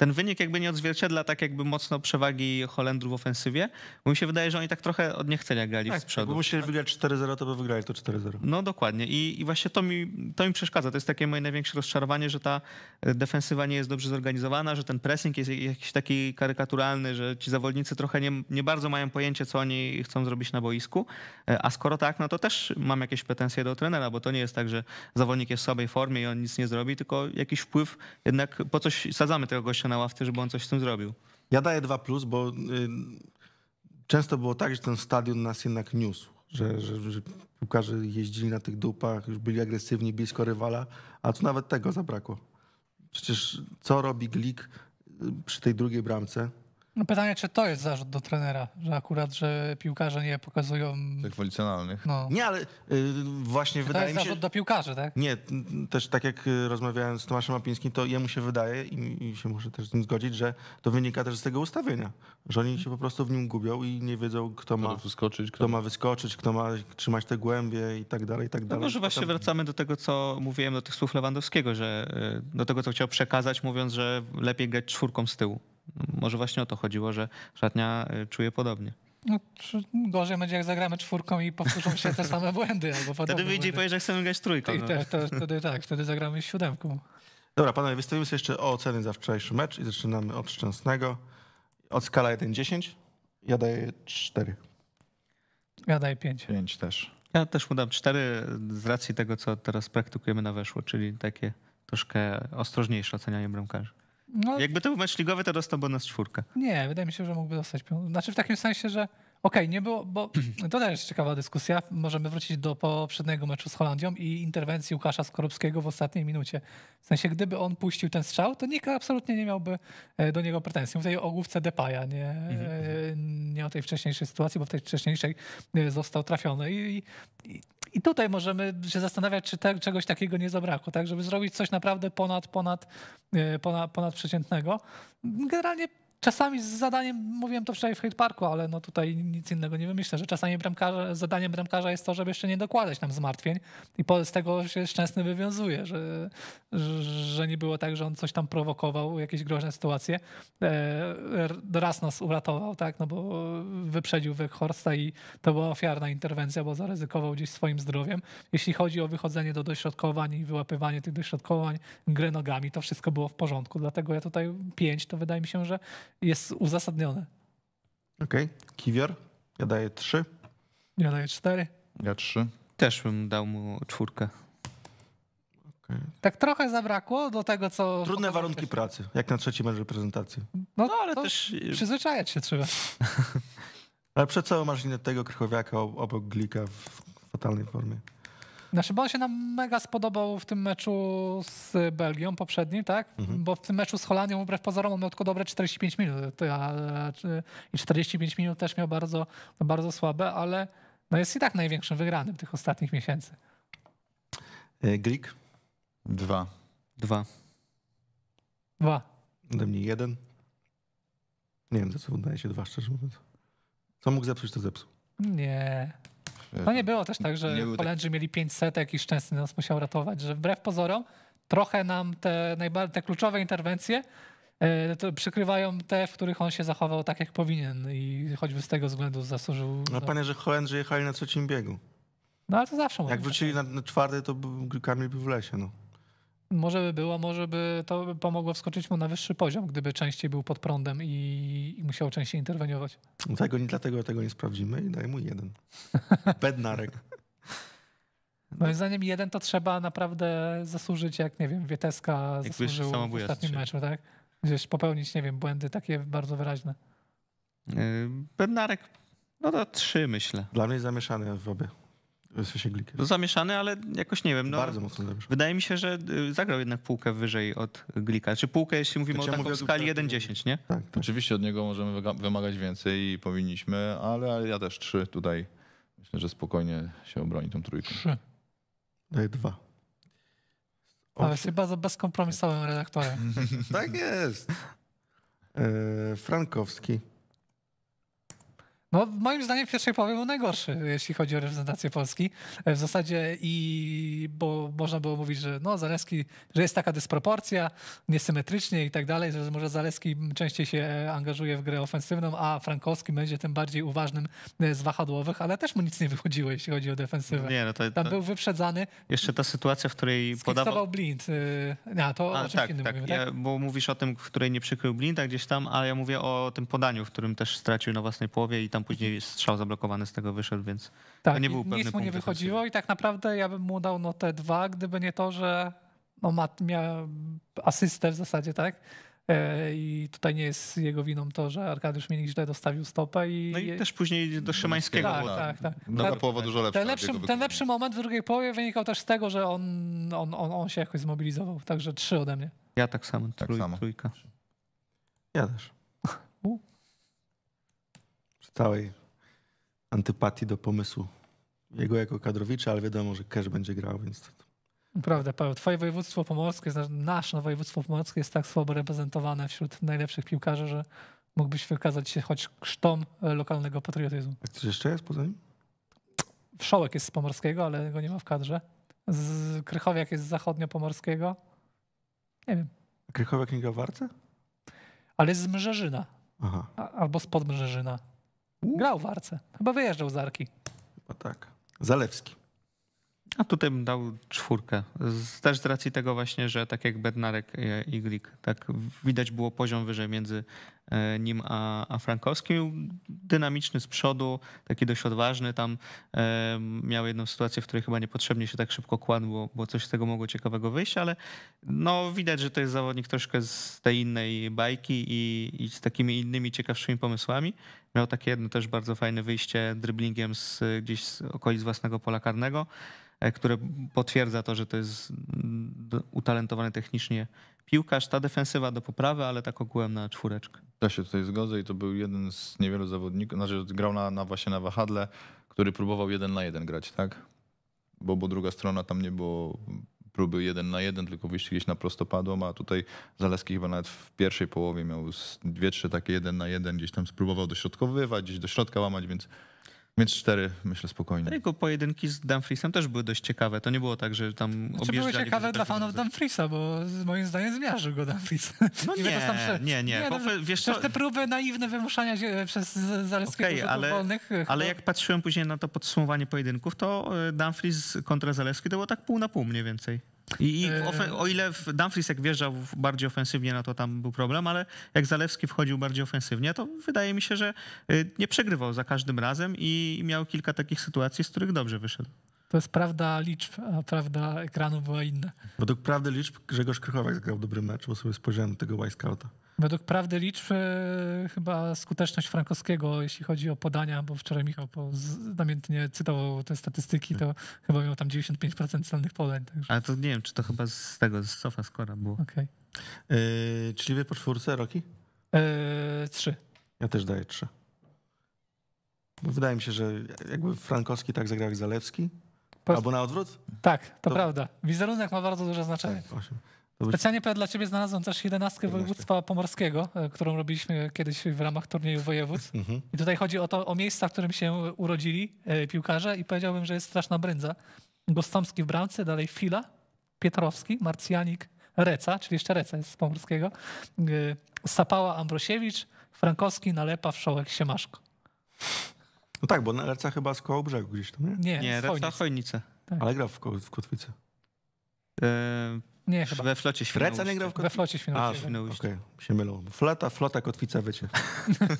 [SPEAKER 4] ten wynik jakby nie odzwierciedla tak jakby mocno przewagi Holendrów w ofensywie, bo mi się wydaje, że oni tak trochę od niechcenia grali tak, z przodu. Bo musieli wygrać 4-0, to by wygrali to 4-0. No dokładnie I, i właśnie to mi, to mi przeszkadza. To jest takie moje największe rozczarowanie, że ta e, defensywa nie jest dobrze zorganizowana, że ten pressing jest jakiś taki karykaturalny, że ci zawodnicy trochę nie, nie bardzo mają pojęcie, co oni chcą zrobić na boisku. E, a skoro tak, no to też mam jakieś pretensje do trenera, bo to nie jest tak, że zawodnik jest w słabej formie i on nic nie zrobi, tylko jakiś wpływ jednak po coś sadzamy tego gościa na ławce, żeby on coś z tym
[SPEAKER 2] zrobił. Ja daję 2 plus, bo y, często było tak, że ten stadion nas jednak niósł, że, że, że piłkarze jeździli na tych dupach, już byli agresywni, blisko rywala, a tu nawet tego zabrakło. Przecież co robi Glik y, przy tej drugiej bramce?
[SPEAKER 3] No pytanie, czy to jest zarzut do trenera, że akurat, że piłkarze nie pokazują...
[SPEAKER 2] Tych wolicjonalnych. No. Nie, ale y, właśnie czy wydaje mi się... to jest zarzut
[SPEAKER 3] do piłkarzy, tak?
[SPEAKER 2] Nie, też tak jak y, rozmawiałem z Tomaszem Apińskim, to jemu się wydaje i, i się muszę też z nim zgodzić, że to wynika też z tego ustawienia, że oni się po prostu w nim gubią i nie wiedzą, kto ma wyskoczyć, kto, kto ma wyskoczyć, kto ma trzymać te głębie i tak dalej, i tak no dalej. No może właśnie
[SPEAKER 4] Potem... wracamy do tego, co mówiłem, do tych słów Lewandowskiego, że y, do tego, co chciał przekazać, mówiąc, że lepiej grać czwórką z tyłu. Może właśnie o to chodziło, że szatnia y, czuje podobnie.
[SPEAKER 3] No, gorzej będzie, jak zagramy czwórką i powtórzą się te same błędy. Albo wtedy wyjdzie i powie, że chcemy grać trójką. I no. Te, to, wtedy tak, wtedy zagramy siódemką.
[SPEAKER 2] Dobra, panowie, wystawimy sobie jeszcze o oceny za wczorajszy mecz i zaczynamy od Szczęsnego. Od skala 1-10 ja daję 4.
[SPEAKER 3] Ja daję 5. 5 też.
[SPEAKER 2] Ja też mu dam 4 z racji
[SPEAKER 4] tego, co teraz praktykujemy na weszło, czyli takie troszkę ostrożniejsze ocenianie bramkarzy. No, Jakby to był mecz ligowy, to dostał bonus czwórkę.
[SPEAKER 3] Nie, wydaje mi się, że mógłby dostać. Znaczy w takim sensie, że okej, okay, nie było, bo to też ciekawa dyskusja. Możemy wrócić do poprzedniego meczu z Holandią i interwencji Łukasza Skorupskiego w ostatniej minucie. W sensie, gdyby on puścił ten strzał, to nikt absolutnie nie miałby e, do niego pretensji. Mówię o główce Depaja, nie, e, mhm, mhm. nie o tej wcześniejszej sytuacji, bo w tej wcześniejszej e, został trafiony. I, i i tutaj możemy się zastanawiać, czy te, tak, czegoś takiego nie zabrakło, tak, żeby zrobić coś naprawdę ponad, ponad, e, ponad, ponad przeciętnego. Generalnie czasami z zadaniem, mówiłem to wczoraj w Hate Parku, ale no tutaj nic innego nie wymyślę, że czasami bramkarze zadaniem bramkarza jest to, żeby jeszcze nie dokładać nam zmartwień i po, z tego się Szczęsny wywiązuje, że, że, że nie było tak, że on coś tam prowokował, jakieś groźne sytuacje. E, raz nas uratował, tak, no bo wyprzedził Weghorsta i to była ofiarna interwencja, bo zaryzykował gdzieś swoim zdrowiem. Jeśli chodzi o wychodzenie do dośrodkowań i wyłapywanie tych dośrodkowań grę nogami, to wszystko było w porządku, dlatego ja tutaj pięć, to wydaje mi się, że jest uzasadnione.
[SPEAKER 2] Okej. Okay. Kiwior?
[SPEAKER 4] Ja daję trzy.
[SPEAKER 3] Ja daję cztery.
[SPEAKER 4] Ja trzy. Też bym dał mu czwórkę.
[SPEAKER 3] Tak trochę zabrakło do tego, co... Trudne warunki pracy,
[SPEAKER 2] jak na trzecim reprezentacji.
[SPEAKER 3] No, no ale też... Y, przyzwyczajać się trzeba.
[SPEAKER 2] ale przed całą masz tego krychowiaka obok Glika w fatalnej formie.
[SPEAKER 3] Znaczy, bo on się nam mega spodobał w tym meczu z Belgią poprzednim, tak? Mhm. Bo w tym meczu z Holandią, wbrew pozorom, on miał tylko dobre 45 minut. I 45 minut też miał bardzo, bardzo słabe, ale no jest i tak największym wygranym tych ostatnich miesięcy.
[SPEAKER 2] E, Glik? Dwa. Dwa. Dwa. Ode mnie jeden. Nie wiem, za co udaje się dwa, szczerze mówiąc. Co mógł zepsuć, to zepsuł.
[SPEAKER 3] Nie. E, no nie było też tak, że Holendrzy tak. mieli pięć setek i Szczęsny nas musiał ratować, że wbrew pozorom trochę nam te, najbardziej, te kluczowe interwencje e, przykrywają te, w których on się zachował tak, jak powinien i choćby z tego względu zasłużył. No, panie,
[SPEAKER 2] że Holendrzy jechali na trzecim biegu. No ale to zawsze. Jak wrócili tak. na, na czwarty, to Kamil był w lesie. No.
[SPEAKER 3] Może by było, może by to pomogło wskoczyć mu na wyższy poziom, gdyby częściej był pod prądem i, i musiał częściej interweniować.
[SPEAKER 2] No tego nie, dlatego tego nie sprawdzimy i daj mu jeden. Bednarek.
[SPEAKER 3] Moim zdaniem jeden to trzeba naprawdę zasłużyć, jak nie wiem, Wieteska jak zasłużył w ostatnim meczu, tak? Gdzieś popełnić, nie wiem, błędy takie bardzo wyraźne. Yy, Bednarek,
[SPEAKER 2] no to trzy myślę. Dla mnie zamieszane w obie. W sensie No zamieszany, ale
[SPEAKER 4] jakoś nie wiem. No, Bardzo mocno zamieszany. Wydaje mi się, że y, zagrał jednak półkę wyżej od Glika. Czy półkę, jeśli mówimy tak, o taką skali 1-10, nie? Tak,
[SPEAKER 1] tak. Oczywiście od niego możemy wymagać więcej i powinniśmy, ale ja też trzy tutaj. Myślę, że spokojnie się obroni tą trójką. Trzy.
[SPEAKER 3] Daję
[SPEAKER 2] dwa. O, ale jesteś
[SPEAKER 3] bardzo bezkompromisowym redaktorem. tak jest.
[SPEAKER 2] E, Frankowski.
[SPEAKER 3] No, moim zdaniem w pierwszej połowie był najgorszy, jeśli chodzi o reprezentację Polski. E, w zasadzie i bo można było mówić, że no Zaleski, że jest taka dysproporcja, niesymetrycznie i tak dalej, że może Zaleski częściej się e, angażuje w grę ofensywną, a Frankowski będzie tym bardziej uważnym e, z wahadłowych, ale też mu nic nie wychodziło, jeśli chodzi o defensywę. Nie, no to, Tam to, był wyprzedzany.
[SPEAKER 4] Jeszcze ta sytuacja, w której podawał
[SPEAKER 3] Blind. A, to a, o czymś tak, innym tak. Mówimy, tak? Ja,
[SPEAKER 4] bo mówisz o tym, w której nie przykrył Blinda gdzieś tam, a ja mówię o tym podaniu, w którym też stracił na własnej połowie i tam tam później strzał zablokowany z tego wyszedł, więc tak, to nie był pewny Nic mu nie wychodziło
[SPEAKER 3] i tak naprawdę ja bym mu dał no, te dwa, gdyby nie to, że no, Matt miał asystę w zasadzie, tak? E, I tutaj nie jest jego winą to, że Arkadiusz Milik źle dostawił stopę. I... No i też później do Szymańskiego. Tak, tak, tak. Druga
[SPEAKER 1] połowa dużo
[SPEAKER 4] lepsza. Ten lepszy, ten
[SPEAKER 3] lepszy moment w drugiej połowie wynikał też z tego, że on, on, on, on się jakoś zmobilizował. Także trzy ode mnie.
[SPEAKER 4] Ja tak samo, tak trój, samo. trójka.
[SPEAKER 3] Ja też. U
[SPEAKER 2] całej antypatii do pomysłu jego jako kadrowicza, ale wiadomo, że Kesz będzie grał, więc...
[SPEAKER 3] To... Prawda, Paweł. Twoje województwo pomorskie, nasze województwo pomorskie jest tak słabo reprezentowane wśród najlepszych piłkarzy, że mógłbyś wykazać się choć krztą e, lokalnego patriotyzmu.
[SPEAKER 2] A ktoś jeszcze jest poza nim?
[SPEAKER 3] Wszołek jest z pomorskiego, ale go nie ma w kadrze. Z Krychowiak jest z zachodnio-pomorskiego.
[SPEAKER 2] Nie wiem. A Krychowiak nie gra w Warce?
[SPEAKER 3] Ale jest z Mrzeżyna. Aha. albo spod Mrzeżyna. Grał w Arce. Chyba wyjeżdżał z Arki. Chyba
[SPEAKER 2] tak. Zalewski. A tutaj bym dał
[SPEAKER 4] czwórkę. Z, też z racji tego właśnie, że tak jak Bernarek i Glik, tak widać było poziom wyżej między E, nim a, a Frankowski. Był dynamiczny z przodu, taki dość odważny. Tam e, miał jedną sytuację, w której chyba niepotrzebnie się tak szybko kładł, bo, bo coś z tego mogło ciekawego wyjść, ale no, widać, że to jest zawodnik troszkę z tej innej bajki i, i z takimi innymi ciekawszymi pomysłami. Miał takie jedno też bardzo fajne wyjście dribblingiem z, gdzieś z okolic własnego pola karnego e, które potwierdza to, że to jest utalentowany technicznie piłkarz, ta defensywa do poprawy, ale tak ogółem na czwóreczkę.
[SPEAKER 1] Ja się tutaj zgodzę i to był jeden z niewielu zawodników, znaczy grał na, na właśnie na wahadle, który próbował jeden na jeden grać, tak? Bo, bo druga strona tam nie było próby jeden na jeden, tylko wyjść gdzieś na prostopadło. a tutaj Zaleski chyba nawet w pierwszej połowie miał dwie, trzy takie jeden na jeden, gdzieś tam spróbował dośrodkowywać, gdzieś do środka łamać, więc więc cztery, myślę, spokojnie.
[SPEAKER 4] Jego pojedynki z Dumfriesem też były dość ciekawe. To nie było tak, że tam znaczy, były ciekawe dla
[SPEAKER 3] fanów Dumfriesa, bo moim zdaniem zmiażdżył go Dumfries. No nie, nie, nie, nie, nie. Bo, no, wiesz co... Te próby naiwne wymuszania e, przez Zaleskiego okay, ale, wolnych... E, ale jak
[SPEAKER 4] patrzyłem później na to podsumowanie pojedynków, to e, Dumfries kontra Zaleski to było tak pół na pół mniej więcej. I, i e, o ile Dumfries jak wjeżdżał bardziej ofensywnie, no to tam był problem, ale jak Zalewski wchodził bardziej ofensywnie, to wydaje mi się, że y, nie przegrywał za każdym razem i miał kilka takich sytuacji, z których dobrze wyszedł.
[SPEAKER 3] To jest prawda liczb, a prawda ekranu była inna.
[SPEAKER 2] Według prawdy liczb Grzegorz Krychowak zagrał dobry mecz, bo sobie spojrzałem tego Wisecout'a.
[SPEAKER 3] Według prawdy liczb e, chyba skuteczność Frankowskiego, jeśli chodzi o podania, bo wczoraj Michał po, namiętnie cytował te statystyki, to chyba miał tam 95% celnych podań. Także.
[SPEAKER 4] Ale to nie wiem, czy to chyba z tego, z sofa skora było. Okay. Yy, e, czyli wy po
[SPEAKER 2] czwórce, Roki?
[SPEAKER 3] Yy, trzy.
[SPEAKER 2] Ja też daję trzy. Wydaje mi się, że jakby Frankowski tak zagrał jak Zalewski, po... Albo na odwrót? Tak, to, to,
[SPEAKER 3] prawda. Wizerunek ma bardzo duże znaczenie. Tak, Specjalnie dla ciebie znalazłem też jedenastkę województwa pomorskiego, e, którą robiliśmy kiedyś w ramach turnieju województw. Mhm. I tutaj chodzi o to, o miejsca, w którym się urodzili e, piłkarze i powiedziałbym, że jest straszna brędza. Gostomski w bramce, dalej Fila, Pietrowski, Marcjanik, Reca, czyli jeszcze Reca jest z pomorskiego, e, Sapała Ambrosiewicz, Frankowski, Nalepa, Wszołek, Siemaszko.
[SPEAKER 2] No tak, bo Reca chyba z koło brzegu gdzieś tam, nie? Nie, nie Reca Chojnice. Tak. Ale grał w, w Kotwicy. E,
[SPEAKER 3] nie, chyba. We flocie Świnoujście. nie grał w Kotwicy? We flocie Świnoujście. A,
[SPEAKER 2] tak. Okej, okay. się mylą. Flota, flota, Kotwica, wiecie.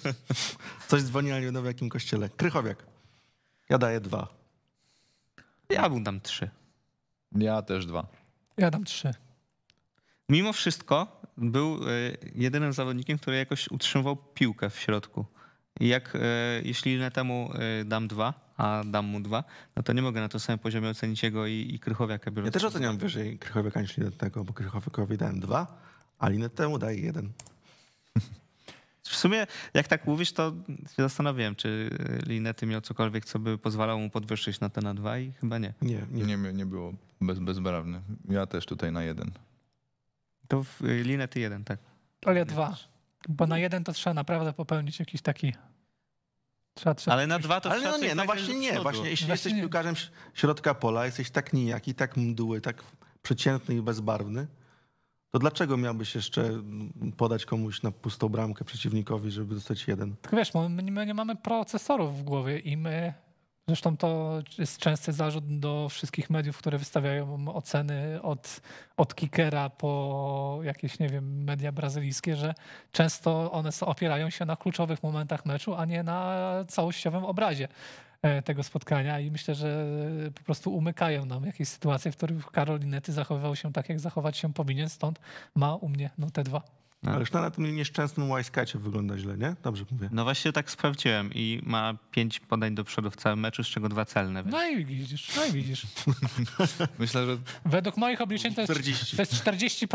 [SPEAKER 2] Coś dzwoni, ale nie wiadomo w jakim kościele. Krychowiak. Ja daję dwa. Ja bym dam trzy.
[SPEAKER 4] Ja też dwa. Ja dam trzy. Mimo wszystko był e, jedynym zawodnikiem, który jakoś utrzymywał piłkę w środku jak e, jeśli temu e, dam dwa, a dam mu dwa, no to nie mogę na to samym poziomie ocenić jego i, i Krychowiaka. ja też oceniam
[SPEAKER 2] wyżej Krychowiaka niż tego, bo Krychowiakowi dałem dwa, a temu daję jeden. W sumie, jak tak mówisz, to się zastanawiałem, czy e,
[SPEAKER 4] Linety miał cokolwiek, co by pozwalało mu podwyższyć na ten na dwa i chyba nie.
[SPEAKER 1] Nie, nie, nie, nie było bez, bezbarwny. Ja też tutaj na jeden. To w Linety jeden, tak.
[SPEAKER 3] Ale ja dwa. Bo na jeden to trzeba naprawdę popełnić jakiś taki ale na dwa to ale no nie, no właśnie nie. Właśnie,
[SPEAKER 2] jeśli właśnie jesteś piłkarzem środka pola, jesteś tak nijaki, tak mdły, tak przeciętny i bezbarwny, to dlaczego miałbyś jeszcze podać komuś na pustą bramkę przeciwnikowi, żeby dostać jeden?
[SPEAKER 3] Tylko wiesz, my, my nie mamy procesorów w głowie i my Zresztą to jest częsty zarzut do wszystkich mediów, które wystawiają oceny od, od kickera po jakieś, nie wiem, media brazylijskie, że często one opierają się na kluczowych momentach meczu, a nie na całościowym obrazie e, tego spotkania i myślę, że po prostu umykają nam jakieś sytuacje, w których Karol Inety zachowywał się tak, jak zachować się powinien, stąd ma u mnie no te dwa. No. Tak. Ależ
[SPEAKER 2] to na tym nieszczęsnym łajskacie wygląda źle, nie? Dobrze mówię.
[SPEAKER 4] No właśnie tak sprawdziłem i ma pięć podań do przodu w całym meczu, z czego dwa celne. Więc...
[SPEAKER 3] No i widzisz, no i widzisz.
[SPEAKER 4] Myślę, że...
[SPEAKER 3] Według moich obliczeń to jest 40%, to jest 40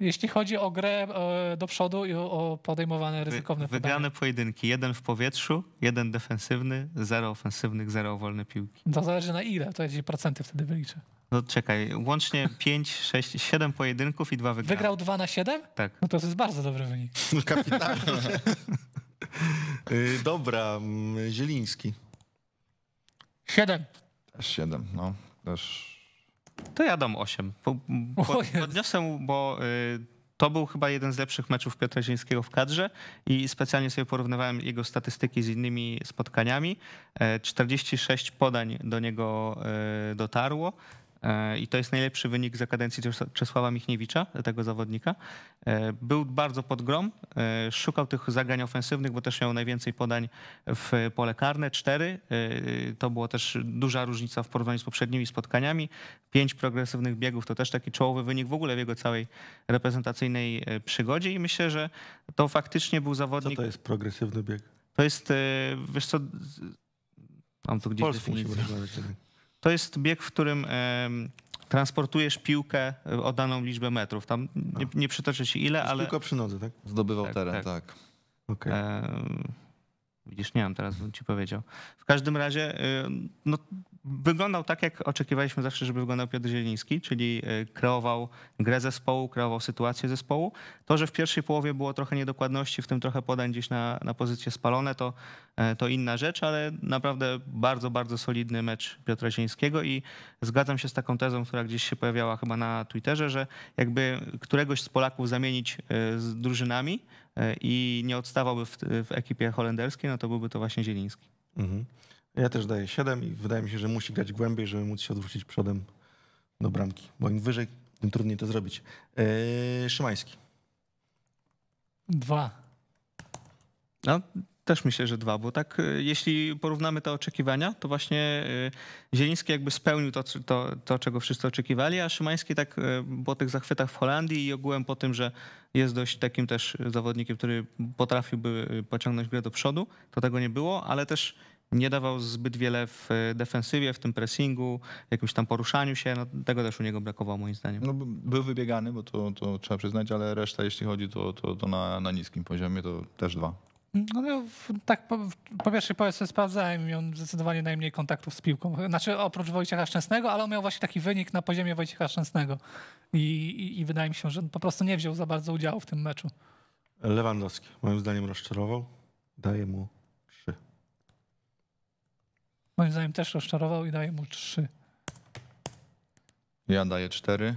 [SPEAKER 3] jeśli chodzi o grę e, do przodu i o podejmowane ryzykowne Wy, podania.
[SPEAKER 4] Wygrane pojedynki. Jeden w powietrzu, jeden defensywny, zero ofensywnych, zero wolne piłki.
[SPEAKER 3] To zależy na ile, to ja ci procenty wtedy wyliczę.
[SPEAKER 4] No czekaj, łącznie 5, 6, 7 pojedynków i dwa wygrane. Wygrał
[SPEAKER 3] 2 na 7? Tak. No to jest bardzo dobry wynik.
[SPEAKER 1] No Dobra, mm, Zieliński. 7. Też 7, no. Też...
[SPEAKER 4] To ja dam 8. Po, podniosę, bo... Y, to był chyba jeden z lepszych meczów Piotra Zielińskiego w kadrze i specjalnie sobie porównywałem jego statystyki z innymi spotkaniami. 46 e, podań do niego e, dotarło, E, I to jest najlepszy wynik za kadencji Czesława Michniewicza, tego zawodnika. E, był bardzo pod grom, e, szukał tych zagrań ofensywnych, bo też miał najwięcej podań w pole karne, cztery. To była też duża różnica w porównaniu z poprzednimi spotkaniami. Pięć progresywnych biegów to też taki czołowy wynik w ogóle w jego całej reprezentacyjnej przygodzie i myślę, że to faktycznie był zawodnik... Co to jest progresywny bieg? To jest, wiesz co... Mam tu gdzieś Polski definicję. to jest bieg, w którym transportujesz piłkę e, o daną liczbę metrów. Tam nie, tak. nie przytoczę się ile, ale... Piłka przy nodze, tak? Zdobywał tak, teren, tak. tak. Okay. E... Widzisz, nie mam teraz, bym ci powiedział. W każdym razie, y, no, wyglądał tak, jak oczekiwaliśmy zawsze, żeby wyglądał Piotr Zieliński, czyli e, kreował grę zespołu, kreował sytuację zespołu. To, że w pierwszej połowie było trochę niedokładności, w tym trochę podań gdzieś na, na pozycje spalone, to, e, to inna rzecz, ale naprawdę bardzo, bardzo solidny mecz Piotra Zielińskiego i zgadzam się z taką tezą, która gdzieś się pojawiała chyba na Twitterze, że jakby któregoś z Polaków zamienić e, z drużynami i nie odstawałby w, w ekipie holenderskiej, no to byłby to właśnie Zieliński.
[SPEAKER 2] Mhm. Ja też daję 7 i wydaje mi się, że musi grać głębiej, żeby móc się odwrócić przodem do bramki. Bo im wyżej, tym trudniej to zrobić. Eee, Szymański. Dwa. No, też myślę, że dwa, bo tak e, jeśli
[SPEAKER 4] porównamy te oczekiwania, to właśnie e, Zieliński jakby spełnił to, to, to, czego wszyscy oczekiwali, a Szymański tak e, po tych zachwytach w Holandii i ogółem po tym, że jest dość takim też zawodnikiem, który potrafiłby pociągnąć grę do przodu, to tego nie było, ale też nie dawał zbyt wiele w e, defensywie, w tym pressingu, jakimś tam poruszaniu się. No, tego też u niego brakowało
[SPEAKER 1] moim zdaniem. No, był wybiegany, bo to, to trzeba przyznać, ale reszta jeśli chodzi to, to, to na, na niskim poziomie to też dwa.
[SPEAKER 3] No, no, tak po, po pierwszej Polsce sprawdzałem i on zdecydowanie najmniej kontaktów z piłką. Znaczy oprócz Wojciecha Szczęsnego, ale on miał właśnie taki wynik na poziomie Wojciecha Szczęsnego. I, i, i wydaje mi się, że po prostu nie wziął za bardzo udziału w tym meczu.
[SPEAKER 2] Lewandowski moim zdaniem rozczarował. Daje mu
[SPEAKER 3] Moim zdaniem też rozczarował i daje mu trzy.
[SPEAKER 1] Ja daję cztery.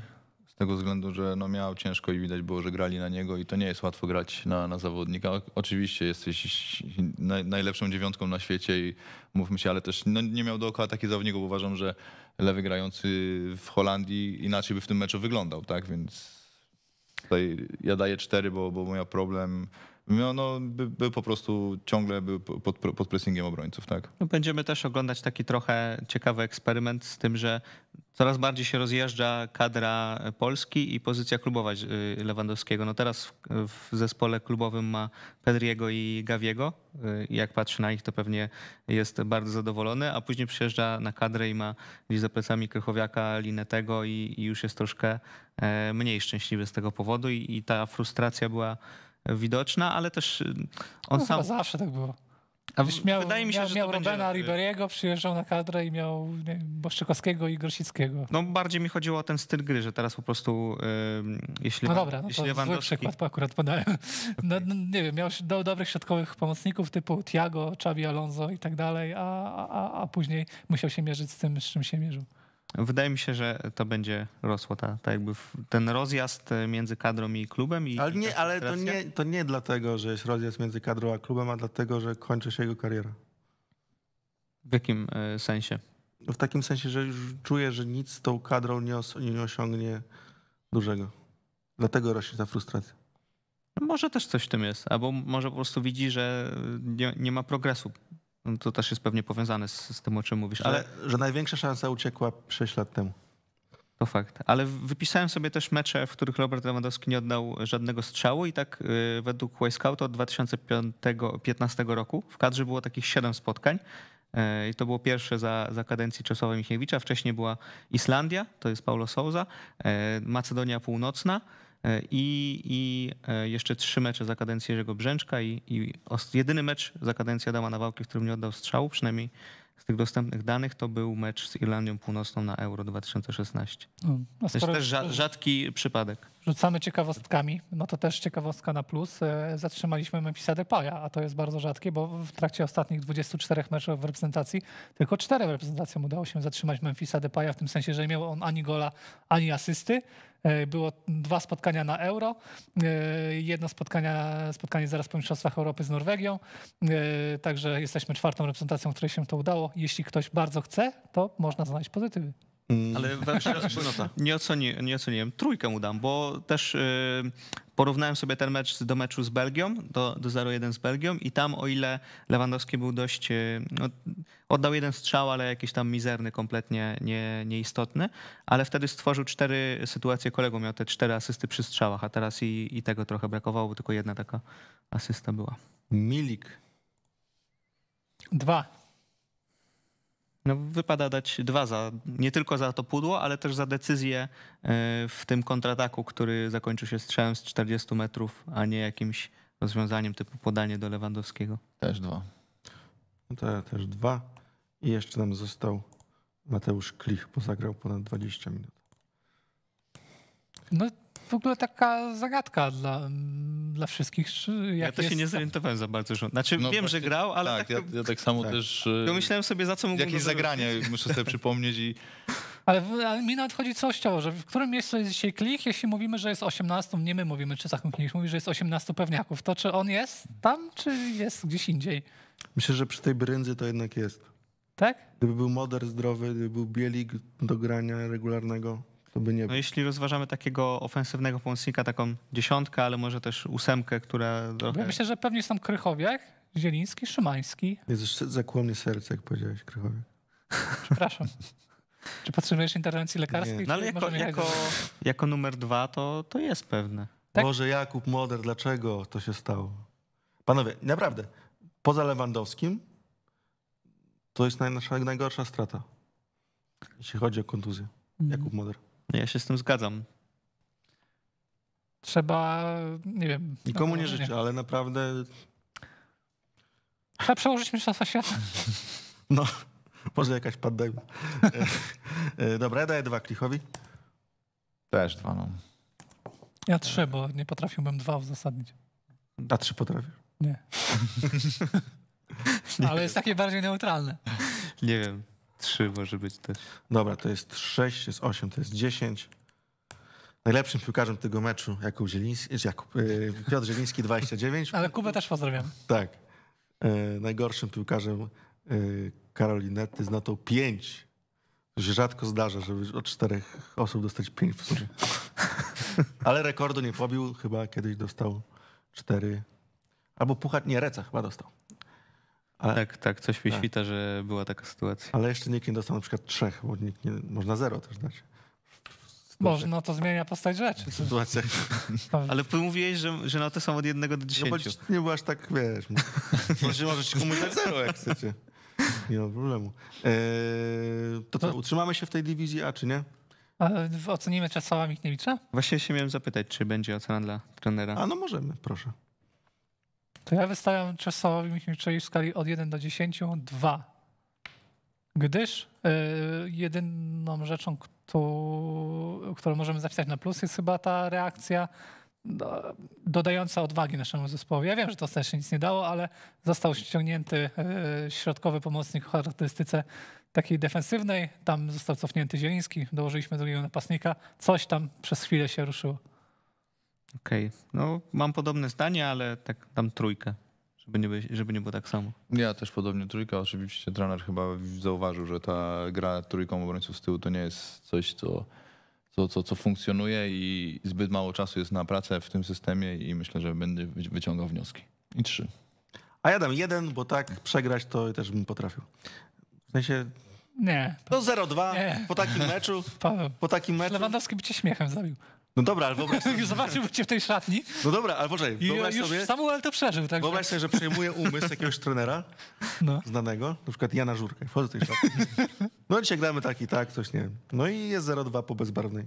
[SPEAKER 1] Z tego względu, że no miał ciężko i widać było, że grali na niego i to nie jest łatwo grać na, na zawodnika. Oczywiście jesteś naj, najlepszą dziewiątką na świecie i mówmy się, ale też no nie miał dookoła takich zawodników. Uważam, że lewy grający w Holandii inaczej by w tym meczu wyglądał, tak? Więc tutaj ja daję cztery, bo, bo miał problem no, no, by, by, po prostu ciągle był pod, pod pressingiem obrońców, tak.
[SPEAKER 4] No, będziemy też oglądać taki trochę ciekawy eksperyment z tym, że coraz bardziej się rozjeżdża kadra Polski i pozycja klubowa y, Lewandowskiego. No teraz w, zespole klubowym ma Pedriego i Gawiego. Y, jak patrzy na nich, to pewnie jest bardzo zadowolony, a później przyjeżdża na kadrę i ma gdzieś za plecami Krychowiaka, Linetego i, już jest troszkę e, mniej szczęśliwy z tego powodu i ta frustracja była widoczna, ale też y, on no, sam... zawsze tak
[SPEAKER 3] było. A wydaje miał, mi się, miał, że miał Robena będzie... Y- Riberiego, przyjeżdżał na kadrę i miał wiem, Boszczykowskiego i Grosickiego. No bardziej mi chodziło
[SPEAKER 4] o ten styl gry, że teraz po prostu yy, jeśli No dobra, no jeśli to Lewandowski... zły przykład
[SPEAKER 3] akurat podałem. No, no, nie wiem, miał do, dobrych środkowych pomocników typu Tiago, Xabi Alonso i tak dalej, a, a, a później musiał się mierzyć z tym, z czym się mierzył.
[SPEAKER 4] Wydaje mi się, że to będzie rosło, ta, ta jakby ten rozjazd e, między kadrą i klubem. I, ale nie, ale to
[SPEAKER 3] nie,
[SPEAKER 2] to nie dlatego, że jest rozjazd między kadrą a klubem, a dlatego, że kończy się jego kariera. W jakim e, sensie? No w takim sensie, że już czuję, że nic z tą kadrą nie, nie osiągnie dużego. Dlatego rośnie ta frustracja. No może
[SPEAKER 4] też coś w tym jest, albo może po prostu widzi, że nie, nie ma progresu to też jest pewnie powiązane z, z tym, o czym mówisz. Ale
[SPEAKER 2] że, że największa szansa uciekła 6 lat temu. To fakt.
[SPEAKER 4] Ale wypisałem sobie też mecze, w których Robert Lewandowski nie oddał żadnego strzału i tak y, według Wyscouta od 2015 roku w kadrze było takich 7 spotkań. Y, I to było pierwsze za, za kadencji Czesława Michniewicza. Wcześniej była Islandia, to jest Paulo Souza, y, Macedonia Północna, E, i, i e, jeszcze trzy mecze za kadencję Jerzego Brzęczka i, i jedyny mecz za kadencję Adama Nawałki, w którym nie oddał strzału, przynajmniej z tych dostępnych danych, to był mecz z Irlandią Północną na Euro 2016.
[SPEAKER 3] No, to jest też
[SPEAKER 4] rzadki przypadek.
[SPEAKER 3] Rzucamy ciekawostkami, no to też ciekawostka na plus. E, zatrzymaliśmy Memphisa Depaya, a to jest bardzo rzadkie, bo w trakcie ostatnich 24 meczów w reprezentacji tylko cztery reprezentacjom udało się zatrzymać Memphisa Depaya, w tym sensie, że nie miał on ani gola, ani asysty. E, było dwa spotkania na Euro, e, jedno spotkania, spotkanie zaraz po Mistrzostwach Europy z Norwegią, e, także jesteśmy czwartą reprezentacją, której się to udało. Jeśli ktoś bardzo chce, to można znaleźć pozytywy. Mm. Ale
[SPEAKER 4] nie, oceni, nie oceniłem. Trójkę mu dam, bo też y, porównałem sobie ten mecz do meczu z Belgią, do, do 0-1 z Belgią i tam o ile Lewandowski był dość, y, no, oddał jeden strzał, ale jakiś tam mizerny, kompletnie nie, nieistotny, ale wtedy stworzył cztery sytuacje kolegą, miał te cztery asysty przy strzałach, a teraz i, i tego trochę brakowało, bo tylko jedna taka asysta była. Milik. Dwa no, wypada dać dwa za, nie tylko za to pudło, ale też za decyzję e, w tym kontrataku, który zakończył się strzałem z 40 metrów, a nie jakimś rozwiązaniem typu podanie do Lewandowskiego.
[SPEAKER 2] Też dwa. No to też dwa. I jeszcze nam został Mateusz Klich, bo zagrał ponad 20 minut.
[SPEAKER 3] No w ogóle taka zagadka dla, dla wszystkich. ja to się nie tak?
[SPEAKER 4] zorientowałem za bardzo. Znaczy no wiem, właśnie, że grał, ale tak... tak ja, ja, tak samo tak. też... Y,
[SPEAKER 1] myślałem sobie, za co mógłbym... Jakieś zagranie, muszę sobie przypomnieć i...
[SPEAKER 3] Ale, ale mi nadchodzi całościowo, że w którym miejscu jest dzisiaj klik, jeśli mówimy, że jest 18, nie my mówimy, czy Zachód Klik mówi, że jest 18 pewniaków, to czy on jest tam, czy jest gdzieś indziej?
[SPEAKER 2] Myślę, że przy tej bryndzy to jednak jest. Tak? Gdyby był moder zdrowy, gdyby był bielik do grania regularnego, nie No
[SPEAKER 4] jeśli rozważamy takiego ofensywnego pomocnika, taką dziesiątkę, ale może też ósemkę,
[SPEAKER 2] która trochę... Myślę,
[SPEAKER 3] że pewnie są Krychowiak, Zieliński, Szymański.
[SPEAKER 2] Jezus, zakłło mnie serce, jak powiedziałeś Krychowiak. Przepraszam.
[SPEAKER 3] Czy potrzebujesz interwencji lekarskiej? No ale jako, jako,
[SPEAKER 2] jako, numer dwa to, to jest pewne. Tak? Boże, Jakub Moder, dlaczego to się stało? Panowie, naprawdę, poza Lewandowskim to jest nasza najgorsza strata, jeśli chodzi o kontuzję. Mhm. Jakub Moder. Ja się z tym zgadzam.
[SPEAKER 3] Trzeba, nie wiem. Nikomu nie no, życzę,
[SPEAKER 2] ale naprawdę.
[SPEAKER 3] Trzeba przełożyć Mistrzostwa Świata.
[SPEAKER 2] No, może jakaś pandemia. E, e, dobra, ja daję dwa Klichowi. Też dwa, no.
[SPEAKER 3] Ja trzy, bo nie potrafiłbym dwa uzasadnić. A trzy potrafię? Nie. nie. Ale jest takie bardziej neutralne.
[SPEAKER 2] Nie wiem. Trzy może być też. Dobra, to jest sześć, jest osiem, to jest dziesięć. Najlepszym piłkarzem tego meczu Jakub Zieliński, Jakub, yy, Piotr Zieliński 29.
[SPEAKER 3] Ale Kubę też pozdrawiam.
[SPEAKER 2] Tak. Yy, najgorszym piłkarzem yy, e, Karolinety z notą 5. rzadko zdarza, żeby od czterech osób dostać 5 w sumie. Ale rekordu nie pobił, chyba kiedyś dostał 4. Albo puchar, nie, Reca chyba dostał.
[SPEAKER 4] Ale tak, tak, coś mi tak. świta, że
[SPEAKER 2] była taka sytuacja. Ale jeszcze nikt nie dostał na przykład trzech, bo nikt nie, można zero też dać.
[SPEAKER 3] Można, to zmienia postać rzeczy.
[SPEAKER 4] No. Ale ty mówiłeś, że, że to są od jednego do
[SPEAKER 2] no dziesięciu.
[SPEAKER 3] No nie byłaś tak, wiesz. No.
[SPEAKER 2] Może możesz komuś na zero, jak chcecie. Nie ma problemu. Eee, to co, utrzymamy się w tej dywizji A, czy nie?
[SPEAKER 3] A ocenimy Czesława Michniewicza?
[SPEAKER 4] Właśnie się miałem zapytać, czy będzie ocena dla trenera. A no możemy, proszę
[SPEAKER 3] to ja wystawiam Czesławowi Michniewiczowi w skali od 1 do 10 2. Gdyż e, jedyną rzeczą, którą możemy zapisać na plus, jest chyba ta reakcja do, no, dodająca odwagi naszemu zespołowi. Ja wiem, że to też nic nie dało, ale został ściągnięty e, środkowy pomocnik w charakterystyce takiej defensywnej. Tam został cofnięty Zieliński, dołożyliśmy drugiego napastnika. Coś tam przez chwilę się ruszyło.
[SPEAKER 4] Okej, okay. no mam podobne zdanie, ale tak dam trójkę, żeby nie, żeby nie było tak samo.
[SPEAKER 1] Ja też podobnie trójka. Oczywiście trener chyba zauważył, że ta gra trójką obrońców z tyłu to nie jest coś, co, co, co, co funkcjonuje i zbyt mało czasu jest na pracę w tym systemie i myślę, że będę
[SPEAKER 2] wyciągał wnioski. I trzy. A ja dam jeden, bo tak przegrać to też bym potrafił. W sensie nie. No 0-2 po takim meczu. Paweł. Po takim meczu. Lewandowski
[SPEAKER 3] by cię śmiechem zabił. No dobra, ale wyobraź sobie... już zobaczyłby cię w tej szatni. No dobra, ale poczekaj, I wyobraź już sobie...
[SPEAKER 2] Samuel to przeżył, tak? Wyobraź sobie, że przejmuje umysł jakiegoś trenera no. znanego, na przykład Jana Żurka, wchodzę do tej szatni. No dzisiaj gramy tak i tak, coś nie No i jest 0-2 po bezbarwnej.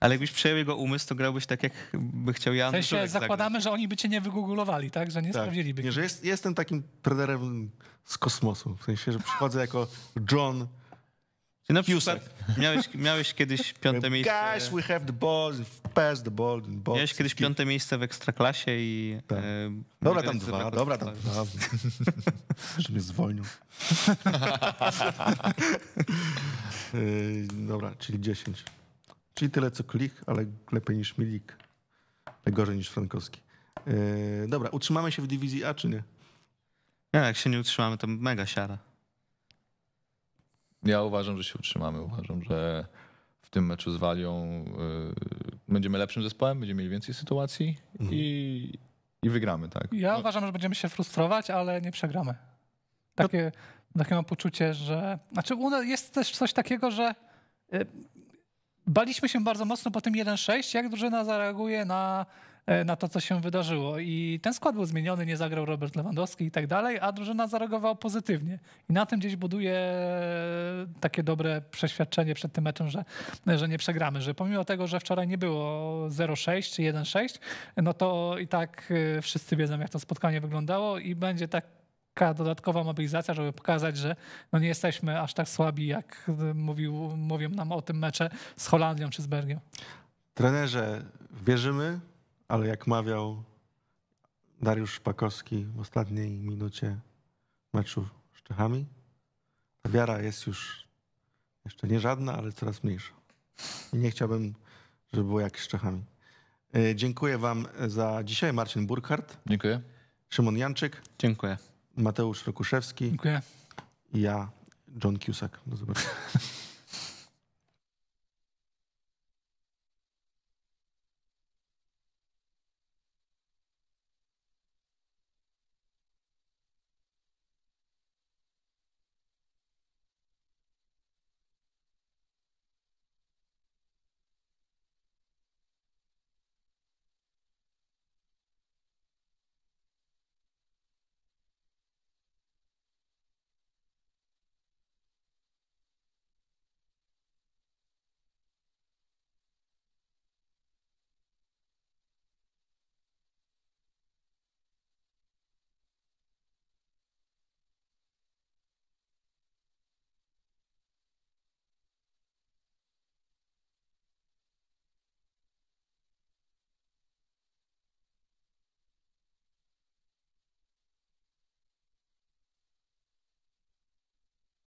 [SPEAKER 2] Ale jakbyś
[SPEAKER 4] przejął jego umysł, to grałbyś tak, jakby
[SPEAKER 2] chciał Jan w sensie zakładamy,
[SPEAKER 3] zagrać. że oni by cię nie wygooglowali, tak? Że nie tak. sprawdziliby. Nie, że jest, jestem takim
[SPEAKER 2] trenerem z kosmosu, w sensie, że przychodzę jako John... Na przykład miałeś, miałeś kiedyś piąte miejsce. Guys, we have the ball, pass the ball. ball
[SPEAKER 4] miałeś kiedyś piąte miejsce w ekstraklasie i. Tak. E,
[SPEAKER 2] dobra, tam dwa, tak dobra, tam dwa. zwolnił. E, dobra, czyli dziesięć. Czyli tyle co klik, ale lepiej niż Milik. Gorzej niż Frankowski. E, dobra, utrzymamy się w dywizji A czy nie? Ja, jak się nie utrzymamy, to mega siara
[SPEAKER 1] ja uważam, że się utrzymamy. Uważam, że w tym meczu z Walią yy, będziemy lepszym zespołem, będziemy mieli więcej sytuacji mhm. i, i wygramy,
[SPEAKER 3] tak? Ja no. uważam, że będziemy się frustrować, ale nie przegramy. Takie, to... takie mam poczucie, że... Znaczy jest też coś takiego, że y, baliśmy się bardzo mocno po tym 1-6, jak drużyna zareaguje na E, na to, co się wydarzyło. I ten skład był zmieniony, nie zagrał Robert Lewandowski i tak dalej, a drużyna zareagowała pozytywnie. I na tym gdzieś buduje e, takie dobre przeświadczenie przed tym meczem, że, że nie przegramy, że pomimo tego, że wczoraj nie było 0-6 czy 1-6, no to i tak e, wszyscy wiedzą, jak to spotkanie wyglądało i będzie tak taka dodatkowa mobilizacja, żeby pokazać, że no nie jesteśmy aż tak słabi, jak mówił, mówią nam o tym mecze z Holandią czy z Belgią.
[SPEAKER 2] Trenerze, wierzymy, ale jak mawiał Dariusz Szpakowski w ostatniej minucie meczu z Czechami, ta wiara jest już jeszcze nie żadna, ale coraz mniejsza. I nie chciałbym, żeby było jak z Czechami. E, dziękuję wam za dzisiaj. Marcin Burkhardt. Dziękuję. Szymon Janczyk. Dziękuję. Mateusz Rokuszewski. Dziękuję. I ja, John Cusack. Do zobaczenia.